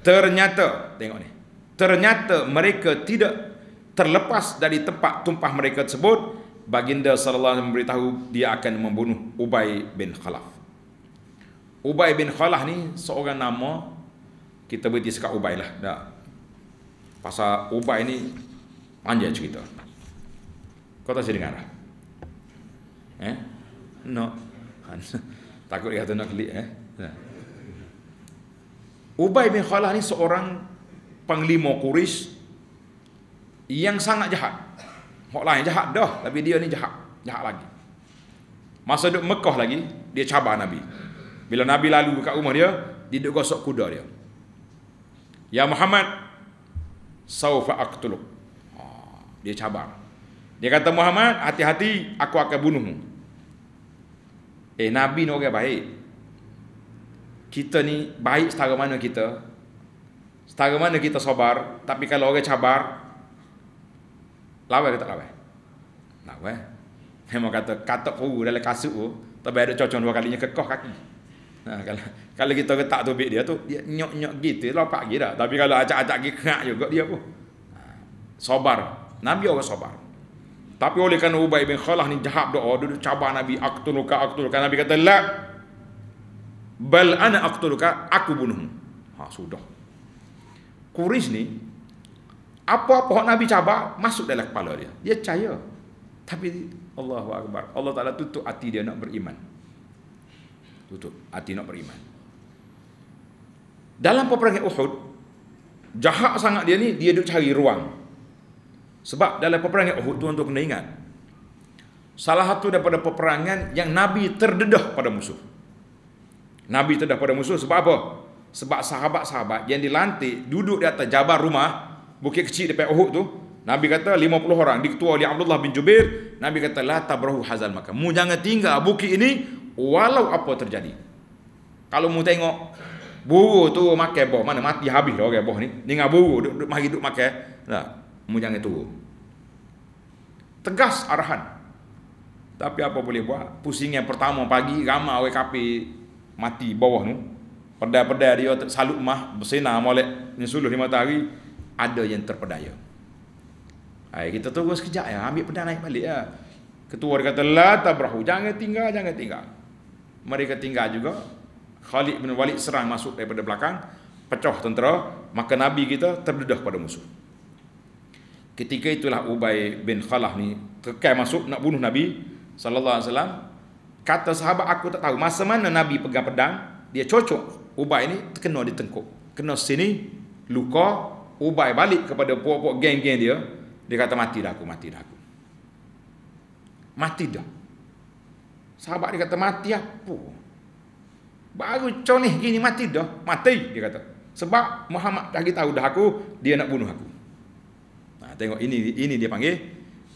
Ternyata Tengok ni ternyata mereka tidak terlepas dari tempat tumpah mereka tersebut baginda sallallahu alaihi memberitahu dia akan membunuh Ubay bin Khalaf Ubay bin Khalaf ni seorang nama kita berhenti sekat Ubay lah dah pasal Ubay ni panjang cerita kau tak sedengar lah eh no takut dia kata nak klik eh Ubay bin Khalaf ni seorang panglima kuris, yang sangat jahat. Hak lain jahat dah, tapi dia ni jahat, jahat lagi. Masa duduk Mekah lagi, dia cabar Nabi. Bila Nabi lalu dekat rumah dia, dia duduk gosok kuda dia. Ya Muhammad, saufa aqtuluk. Ha, dia cabar. Dia kata Muhammad, hati-hati aku akan bunuhmu. Eh Nabi ni orang baik. Kita ni baik setara mana kita, Setara mana kita sabar, tapi kalau orang cabar, lawa kita lawa. Lawa. Memang kata, katak kuru dalam kasut tu, tapi ada cocon dua kalinya kekoh kaki. Nah, ha, kalau, kalau kita letak tubik dia tu, dia nyok-nyok gitu, lopak gitu. Tapi kalau acak-acak gitu, kerak juga dia pun. Ha, sobar. Nabi orang sobar. Tapi oleh kerana Ubay bin Khalah ni jahab doa, duduk cabar Nabi, aktuluka, aktuluka. Nabi kata, la, bal ana aktuluka, aku bunuh. Ha, sudah. Kuris ni apa-apa hak Nabi cabar masuk dalam kepala dia. Dia percaya. Tapi Allahu Akbar. Allah Taala tutup hati dia nak beriman. Tutup hati nak beriman. Dalam peperangan Uhud jahat sangat dia ni dia duk cari ruang. Sebab dalam peperangan Uhud tuan-tuan kena ingat. Salah satu daripada peperangan yang Nabi terdedah pada musuh. Nabi terdedah pada musuh sebab apa? sebab sahabat-sahabat yang dilantik duduk di atas jabar rumah bukit kecil dekat Uhud tu Nabi kata 50 orang diketua oleh Abdullah bin Jubair Nabi kata la tabrahu hazal makam mu jangan tinggal bukit ini walau apa terjadi kalau mu tengok buru tu makan boh mana mati habis dah orang boh ni dengar buru duduk, duduk mari duduk makan lah mu jangan turun tegas arahan tapi apa boleh buat pusing pertama pagi ramai orang kafir mati bawah tu Pedai-pedai dia salut mah bersinar molek nyusuluh lima tahun ada yang terpedaya. Hai, kita tunggu sekejap ya, ambil pedang naik balik ya. Ketua dia kata, La tabrahu, jangan tinggal, jangan tinggal. Mereka tinggal juga. Khalid bin Walid serang masuk daripada belakang. pecah tentera, maka Nabi kita terdedah pada musuh. Ketika itulah Ubay bin Khalaf ni kekai masuk nak bunuh Nabi sallallahu alaihi wasallam. Kata sahabat aku tak tahu masa mana Nabi pegang pedang, dia cocok Ubay ni terkena di tengkuk kena sini luka Ubay balik kepada puak-puak geng-geng dia dia kata mati dah aku mati dah aku mati dah sahabat dia kata mati apa baru conih gini mati dah mati dia kata sebab Muhammad dah kita tahu dah aku dia nak bunuh aku nah tengok ini ini dia panggil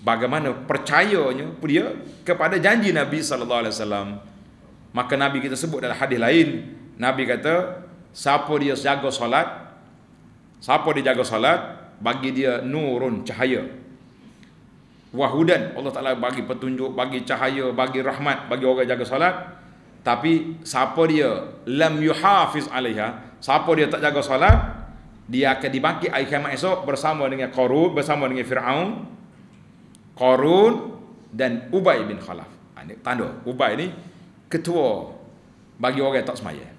bagaimana percayanya dia kepada janji Nabi sallallahu alaihi wasallam maka nabi kita sebut dalam hadis lain Nabi kata, siapa dia jaga solat? Siapa dia jaga solat? Bagi dia nurun cahaya. Wahudan Allah Taala bagi petunjuk, bagi cahaya, bagi rahmat bagi orang jaga solat. Tapi siapa dia lam yuhafiz alaiha, siapa dia tak jaga solat, dia akan dibaki air kiamat esok bersama dengan Qarun, bersama dengan Fir'aun, Qarun dan Ubay bin Khalaf. Ah, ini tanda, Ubay ni ketua bagi orang yang tak semayah.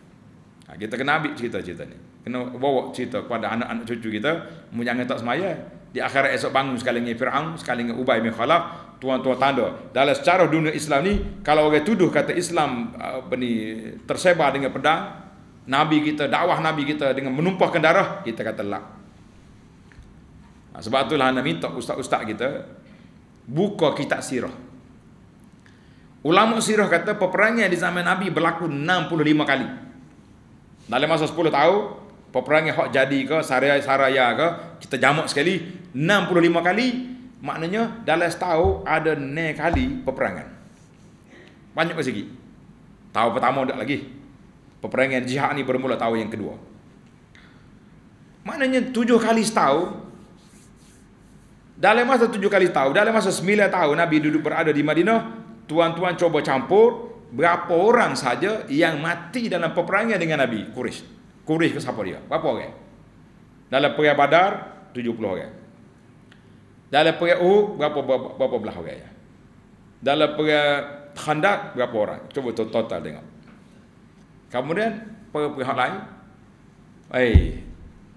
Ha, kita kena ambil cerita-cerita ni. Kena bawa cerita kepada anak-anak cucu kita. Jangan tak semaya. Di akhirat esok bangun sekali dengan Fir'aun, sekali dengan Ubay bin Khalaf. Tuan-tuan tanda. Dalam secara dunia Islam ni, kalau orang tuduh kata Islam uh, apa ni, tersebar dengan pedang, Nabi kita, dakwah Nabi kita dengan menumpahkan darah, kita kata lak. Ha, sebab itulah anda minta ustaz-ustaz kita, buka kitab sirah. Ulama sirah kata peperangan di zaman Nabi berlaku 65 kali. Dalam masa 10 tahun, peperangan hak jadi ke, saraya saraya ke, kita jamak sekali 65 kali. Maknanya dalam setahun ada 6 kali peperangan. Banyak ke sikit? Tahu pertama tak lagi. Peperangan jihad ni bermula tahun yang kedua. Maknanya 7 kali setahun dalam masa 7 kali setahun, dalam masa 9 tahun Nabi duduk berada di Madinah, tuan-tuan cuba campur berapa orang saja yang mati dalam peperangan dengan Nabi Quraisy. Quraisy ke siapa dia? Berapa orang? Dalam perang Badar 70 orang. Dalam perang Uhud berapa berapa, belah orang ya? Dalam perang Khandaq berapa orang? Cuba total tengok. Kemudian perang-perang lain Hey, eh,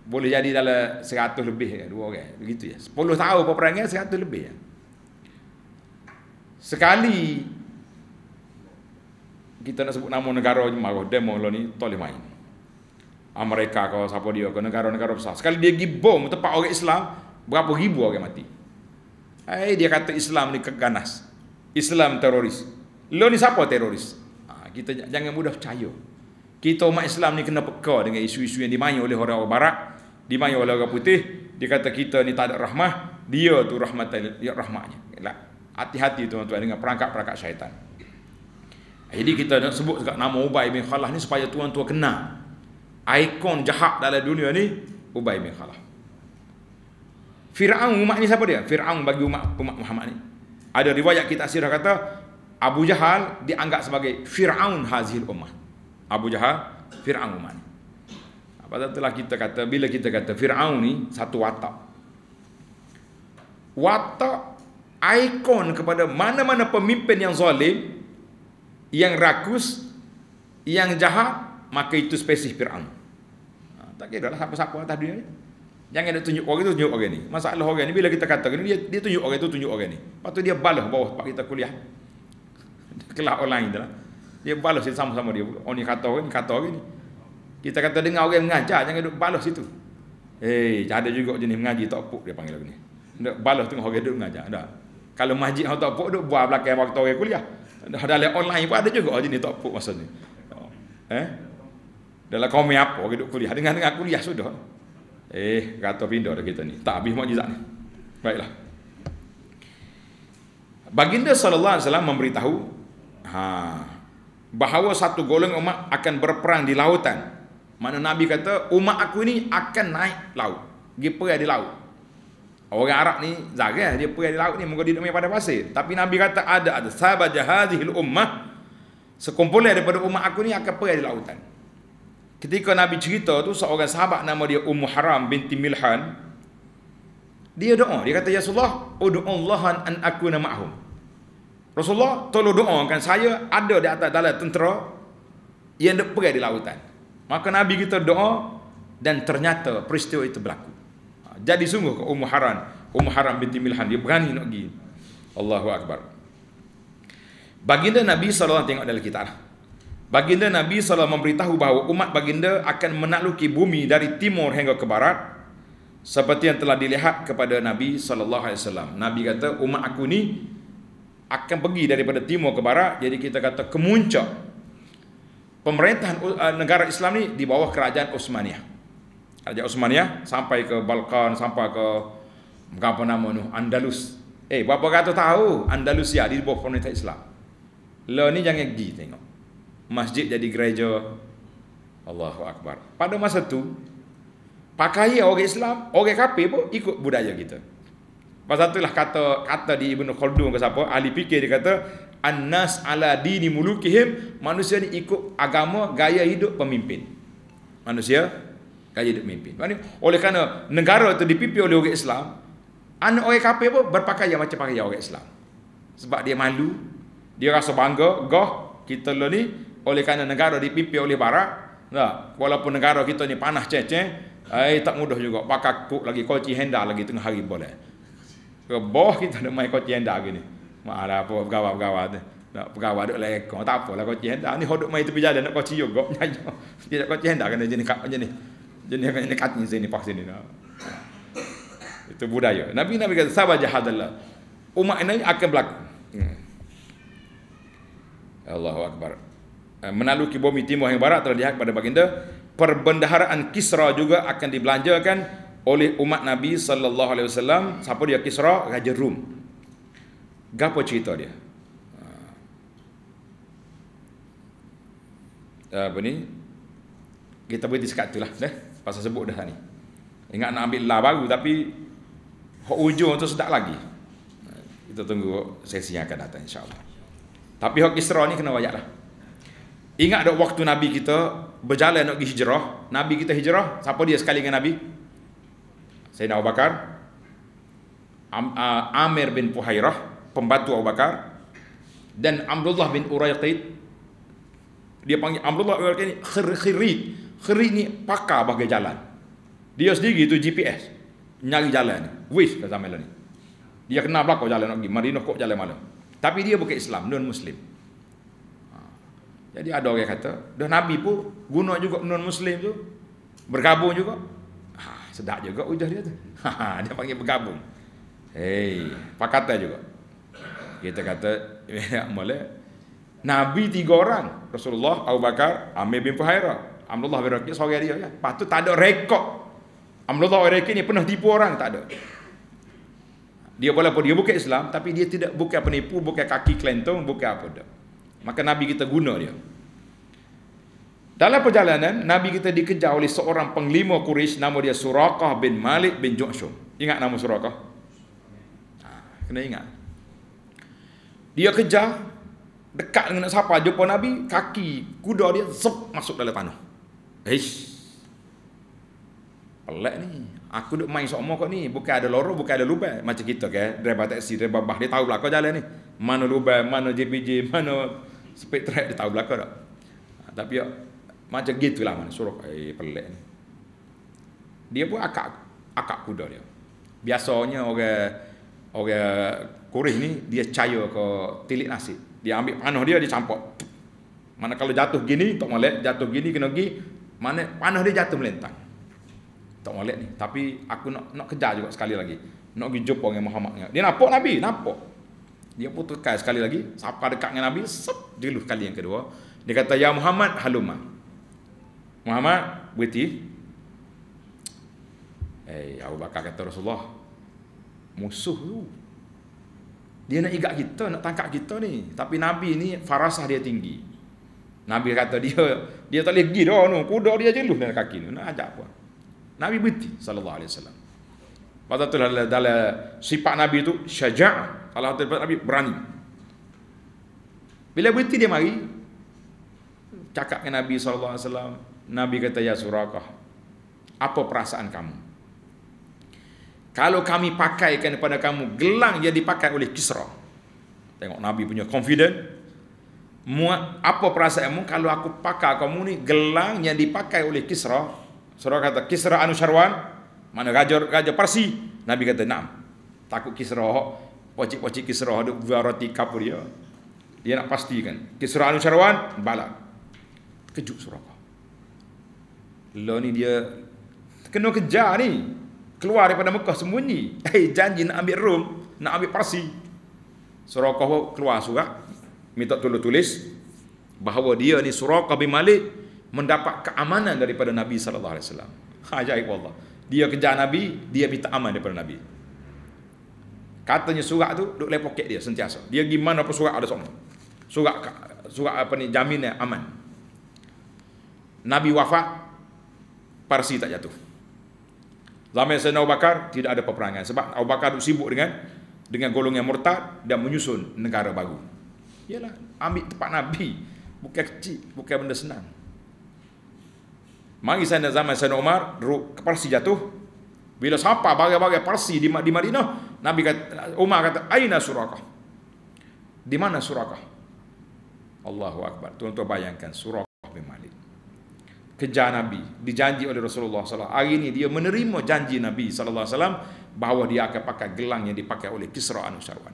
boleh jadi dalam 100 lebih ya, dua orang begitu ya 10 tahun peperangan 100 lebih ya. sekali kita nak sebut nama negara mago demo lo ni tak boleh main Amerika kau siapa dia kau negara-negara besar sekali dia pergi bom tempat orang Islam berapa ribu orang mati Hai eh, dia kata Islam ni keganas Islam teroris lo ni siapa teroris ha, kita jangan mudah percaya kita umat Islam ni kena peka dengan isu-isu yang dimain oleh orang-orang barat dimain oleh orang putih dia kata kita ni tak ada rahmah dia tu ya, rahmatnya lah, hati-hati tuan-tuan dengan perangkat-perangkat syaitan jadi kita nak sebut juga nama Ubay bin Khalaf ni supaya tuan-tuan kenal. Ikon jahat dalam dunia ni Ubay bin Khalaf. Fir'aun umat ni siapa dia? Fir'aun bagi umat, umat Muhammad ni. Ada riwayat kita sirah kata Abu Jahal dianggap sebagai Fir'aun hazil umat. Abu Jahal Fir'aun umat ni. Apa telah kita kata bila kita kata Fir'aun ni satu watak. Watak ikon kepada mana-mana pemimpin yang zalim yang rakus, yang jahat, maka itu spesies Fir'aun. Ha, tak kira lah siapa-siapa atas dunia ni. Jangan nak tunjuk orang itu, tunjuk orang ni. Masalah orang ni, bila kita kata ni, dia, dia tunjuk orang itu, tunjuk orang ni. Lepas tu dia balas bawah tempat kita kuliah. Kelak online, tu lah. Dia balas sama-sama dia. Orang ni kata orang ni, kata orang ni. Kita kata dengar orang mengajar, jangan duduk balas situ. Eh, hey, ada juga jenis mengaji tak puk dia panggil lagu ni. Balas tengok orang duduk mengajar. Ada. Kalau masjid orang tak puk, duduk buah belakang waktu orang kuliah. Ada dalam online pun ada juga oh, jenis topik masa ni. Eh? Dalam kau komen apa kita kuliah? Dengar-dengar kuliah sudah. Eh, kata pindah dah kita ni. Tak habis mukjizat ni. Baiklah. Baginda sallallahu alaihi wasallam memberitahu ha bahawa satu golongan umat akan berperang di lautan. Mana Nabi kata umat aku ini akan naik laut. Gepa di laut. Orang Arab ni zarah dia pergi di laut ni muka dia main pada pasir. Tapi Nabi kata ada ada sahabat jahazil ummah sekumpulan daripada umat aku ni akan pergi di lautan. Ketika Nabi cerita tu seorang sahabat nama dia Ummu Haram binti Milhan dia doa dia kata ya Rasulullah udu'allahan an akuna ma'hum. Rasulullah tolong doakan saya ada di atas dalam tentera yang pergi di lautan. Maka Nabi kita doa dan ternyata peristiwa itu berlaku jadi sungguh ke Ummu Haran Ummu Haran binti Milhan dia berani nak pergi Allahu Akbar baginda Nabi SAW tengok dalam kitab lah. baginda Nabi SAW memberitahu bahawa umat baginda akan menakluki bumi dari timur hingga ke barat seperti yang telah dilihat kepada Nabi SAW Nabi kata umat aku ni akan pergi daripada timur ke barat jadi kita kata kemuncak pemerintahan uh, negara Islam ni di bawah kerajaan Osmaniyah Raja Osman ya sampai ke Balkan sampai ke apa nama ni Andalus eh berapa kata tahu Andalusia ya, di bawah komunitas Islam lo ni jangan pergi tengok masjid jadi gereja Allahu Akbar pada masa tu pakai orang Islam orang kape pun ikut budaya kita pasal lah kata kata di Ibnu Khaldun ke siapa ahli fikir dia kata annas ala dini mulukihim manusia ni ikut agama gaya hidup pemimpin manusia gaya hidup memimpin. Maksudnya, oleh kerana negara itu dipimpin oleh orang Islam, anak orang kafir pun berpakaian macam pakaian orang Islam. Sebab dia malu, dia rasa bangga, goh kita lah ni oleh kerana negara dipimpin oleh barat, nah, walaupun negara kita ni panah ceceh, eh, tak mudah juga pakai kuk lagi koci henda lagi tengah hari boleh. Keboh kita nak main koci henda gini. Malah apa pegawai-pegawai tu. Nak pegawai duk lekong. Lah tak apalah koci henda. Ni hodok main tepi jalan nak koci juga. Dia nak koci henda kena jenis kapan jenis jadi akan dekatnya sini pas sini nah. itu budaya nabi nabi kata sabar jahadallah umat ini akan berlaku hmm. Allahu akbar eh, menaluki bumi timur yang barat telah dihak pada baginda perbendaharaan Kisra juga akan dibelanjakan oleh umat Nabi sallallahu alaihi wasallam siapa dia Kisra raja Rum gapo cerita dia ah. Ah, apa ni kita boleh dekat tu lah eh? pasal sebut dah ni. Ingat nak ambil la baru tapi hok hujung tu sedap lagi. Kita tunggu sesi yang akan datang insya-Allah. Tapi hok Isra ni kena wayaklah. Ingat dak waktu Nabi kita berjalan nak pergi hijrah, Nabi kita hijrah, siapa dia sekali dengan Nabi? Sayyidina Abu Bakar. Amir bin Puhairah, pembantu Abu Bakar dan Abdullah bin Urayqid. Dia panggil Abdullah bin Uraiqit ni khir khirid. Kerik ni pakar bagai jalan. Dia sendiri tu GPS. Nyari jalan ni. Wish kat Zamela ni. Dia kenal belakang jalan nak pergi. Marino kok jalan malam? Tapi dia bukan Islam. Non-Muslim. Ha. Jadi ada orang kata, dah Nabi pun guna juga non-Muslim tu. Bergabung juga. Ha, sedap juga ujah dia tu. Ha, dia panggil bergabung. Hei, pakata juga. Kita kata, boleh. Nabi tiga orang. Rasulullah, Abu Bakar, Amir bin Fuhairah. Amrullah bin Raqib seorang dia ya. Lepas tu tak ada rekod. Amrullah bin Raqib ni pernah tipu orang tak ada. Dia walaupun dia bukan Islam tapi dia tidak bukan penipu, bukan kaki kelentong, bukan apa dah. Maka Nabi kita guna dia. Dalam perjalanan Nabi kita dikejar oleh seorang penglima Quraisy nama dia Suraqah bin Malik bin Ju'shum. Ingat nama Suraqah? Ha, kena ingat. Dia kejar dekat dengan siapa jumpa Nabi, kaki kuda dia zup masuk dalam tanah. Eish. Pelik ni. Aku duk main sokmo kok ni. Bukan ada lorong, bukan ada lubang. Macam kita ke. Driver taksi, driver bah. Dia tahu belakang jalan ni. Mana lubang, mana JPJ, mana speed track. Dia tahu belakang tak. Ha, tapi ya, macam gitu lah. mana. Suruh. Eh, pelik ni. Dia pun akak, akak kuda dia. Biasanya orang orang kurih ni dia cayo ke tilik nasi. Dia ambil panah dia dia campur. Mana kalau jatuh gini tak molek, jatuh gini kena pergi mana panah dia jatuh melentang. Tak molek ni, tapi aku nak nak kejar juga sekali lagi. Nak pergi jumpa dengan Muhammad. Dia nampak Nabi, nampak. Dia pun terkai sekali lagi, sampai dekat dengan Nabi, sep, dulu kali yang kedua. Dia kata, Ya Muhammad, haluma. Muhammad, berhenti. Eh, hey, Abu Bakar kata Rasulullah, musuh tu. Dia nak igat kita, nak tangkap kita ni. Tapi Nabi ni, farasah dia tinggi. Nabi kata dia dia tak boleh pergi dah tu. Kuda dia jeluh dalam kaki ni. Nak ajak apa? Nabi berhenti sallallahu alaihi wasallam. Pada tu dalam, dalam sifat Nabi tu syaja'. Allah Taala Nabi berani. Bila berhenti dia mari cakap dengan Nabi sallallahu alaihi wasallam. Nabi kata ya surakah. Apa perasaan kamu? Kalau kami pakaikan kepada kamu gelang yang dipakai oleh Kisra. Tengok Nabi punya confident, apa perasaanmu kalau aku pakai kamu ni gelang yang dipakai oleh Kisra? Surah kata Kisra Anu Syarwan, mana gajor gajor Parsi? Nabi kata, enam Takut Kisra, pocik-pocik Kisra ada berarti kapur dia." Dia nak pastikan. Kisra Anu Syarwan, balak. Kejut surah. Lo ni dia kena kejar ni. Keluar daripada Mekah sembunyi. Eh, janji nak ambil rum nak ambil Parsi. Surah keluar surah minta tolong tulis bahawa dia ni Suraqah bin Malik mendapat keamanan daripada Nabi sallallahu alaihi wasallam. Ha, ajaib Allah. Dia kejar Nabi, dia minta aman daripada Nabi. Katanya surat tu duk dalam poket dia sentiasa. Dia pergi mana pun surat ada semua. Surat surat apa ni jaminnya aman. Nabi wafat Parsi tak jatuh. Zaman Sayyidina Abu Bakar tidak ada peperangan sebab Abu Bakar duk sibuk dengan dengan golongan murtad dan menyusun negara baru. Yalah, ambil tempat Nabi. Bukan kecil, bukan benda senang. Mari saya zaman Sayyidina Umar, duduk ke Parsi jatuh. Bila sampah bagai-bagai Parsi di, di Madinah, Nabi kata, Umar kata, Aina surakah? Di mana surakah? Allahu Akbar. Tuan-tuan bayangkan surakah bin Malik. Kejar Nabi. Dijanji oleh Rasulullah SAW. Hari ini dia menerima janji Nabi SAW bahawa dia akan pakai gelang yang dipakai oleh Kisra Anusarwan.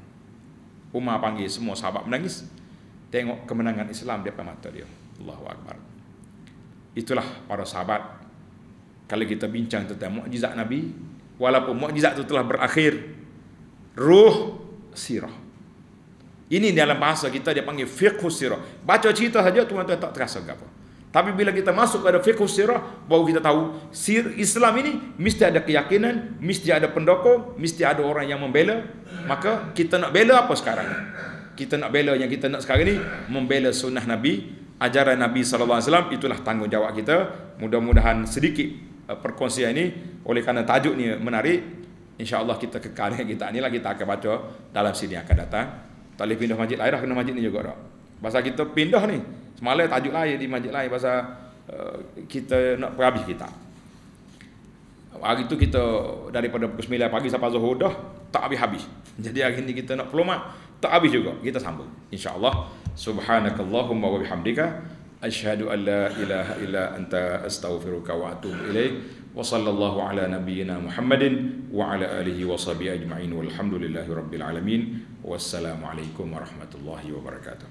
Umar panggil semua sahabat menangis tengok kemenangan Islam di depan mata dia. Allahu akbar. Itulah para sahabat kalau kita bincang tentang mukjizat Nabi, walaupun mukjizat itu telah berakhir ruh sirah. Ini dalam bahasa kita dia panggil fiqh sirah. Baca cerita saja tuan-tuan tak terasa apa. -apa. Tapi bila kita masuk pada fiqh sirah baru kita tahu sir Islam ini mesti ada keyakinan, mesti ada pendukung, mesti ada orang yang membela. Maka kita nak bela apa sekarang? Kita nak bela yang kita nak sekarang ini membela sunnah Nabi, ajaran Nabi saw. itulah tanggungjawab kita. Mudah-mudahan sedikit uh, perkongsian ini oleh kerana tajuk ni menarik insyaallah kita kekal kita inilah kita akan baca dalam sini akan datang tak boleh pindah masjid lain dah kena masjid ni juga dah pasal kita pindah ni Semalam tajuk lain di majlis lain pasal uh, kita nak perhabis kita. Hari tu kita daripada pukul 9 pagi sampai zuhur dah tak habis-habis. Jadi hari ni kita nak pelomak tak habis juga. Kita sambung. Insya Allah Subhanakallahumma wa bihamdika. Ashadu an ilaha illa anta astaghfiruka wa atubu ilaih. Wa sallallahu ala nabiyyina Muhammadin wa ala alihi wa sahbihi ajma'in. Walhamdulillahi alamin. Wassalamualaikum warahmatullahi wabarakatuh.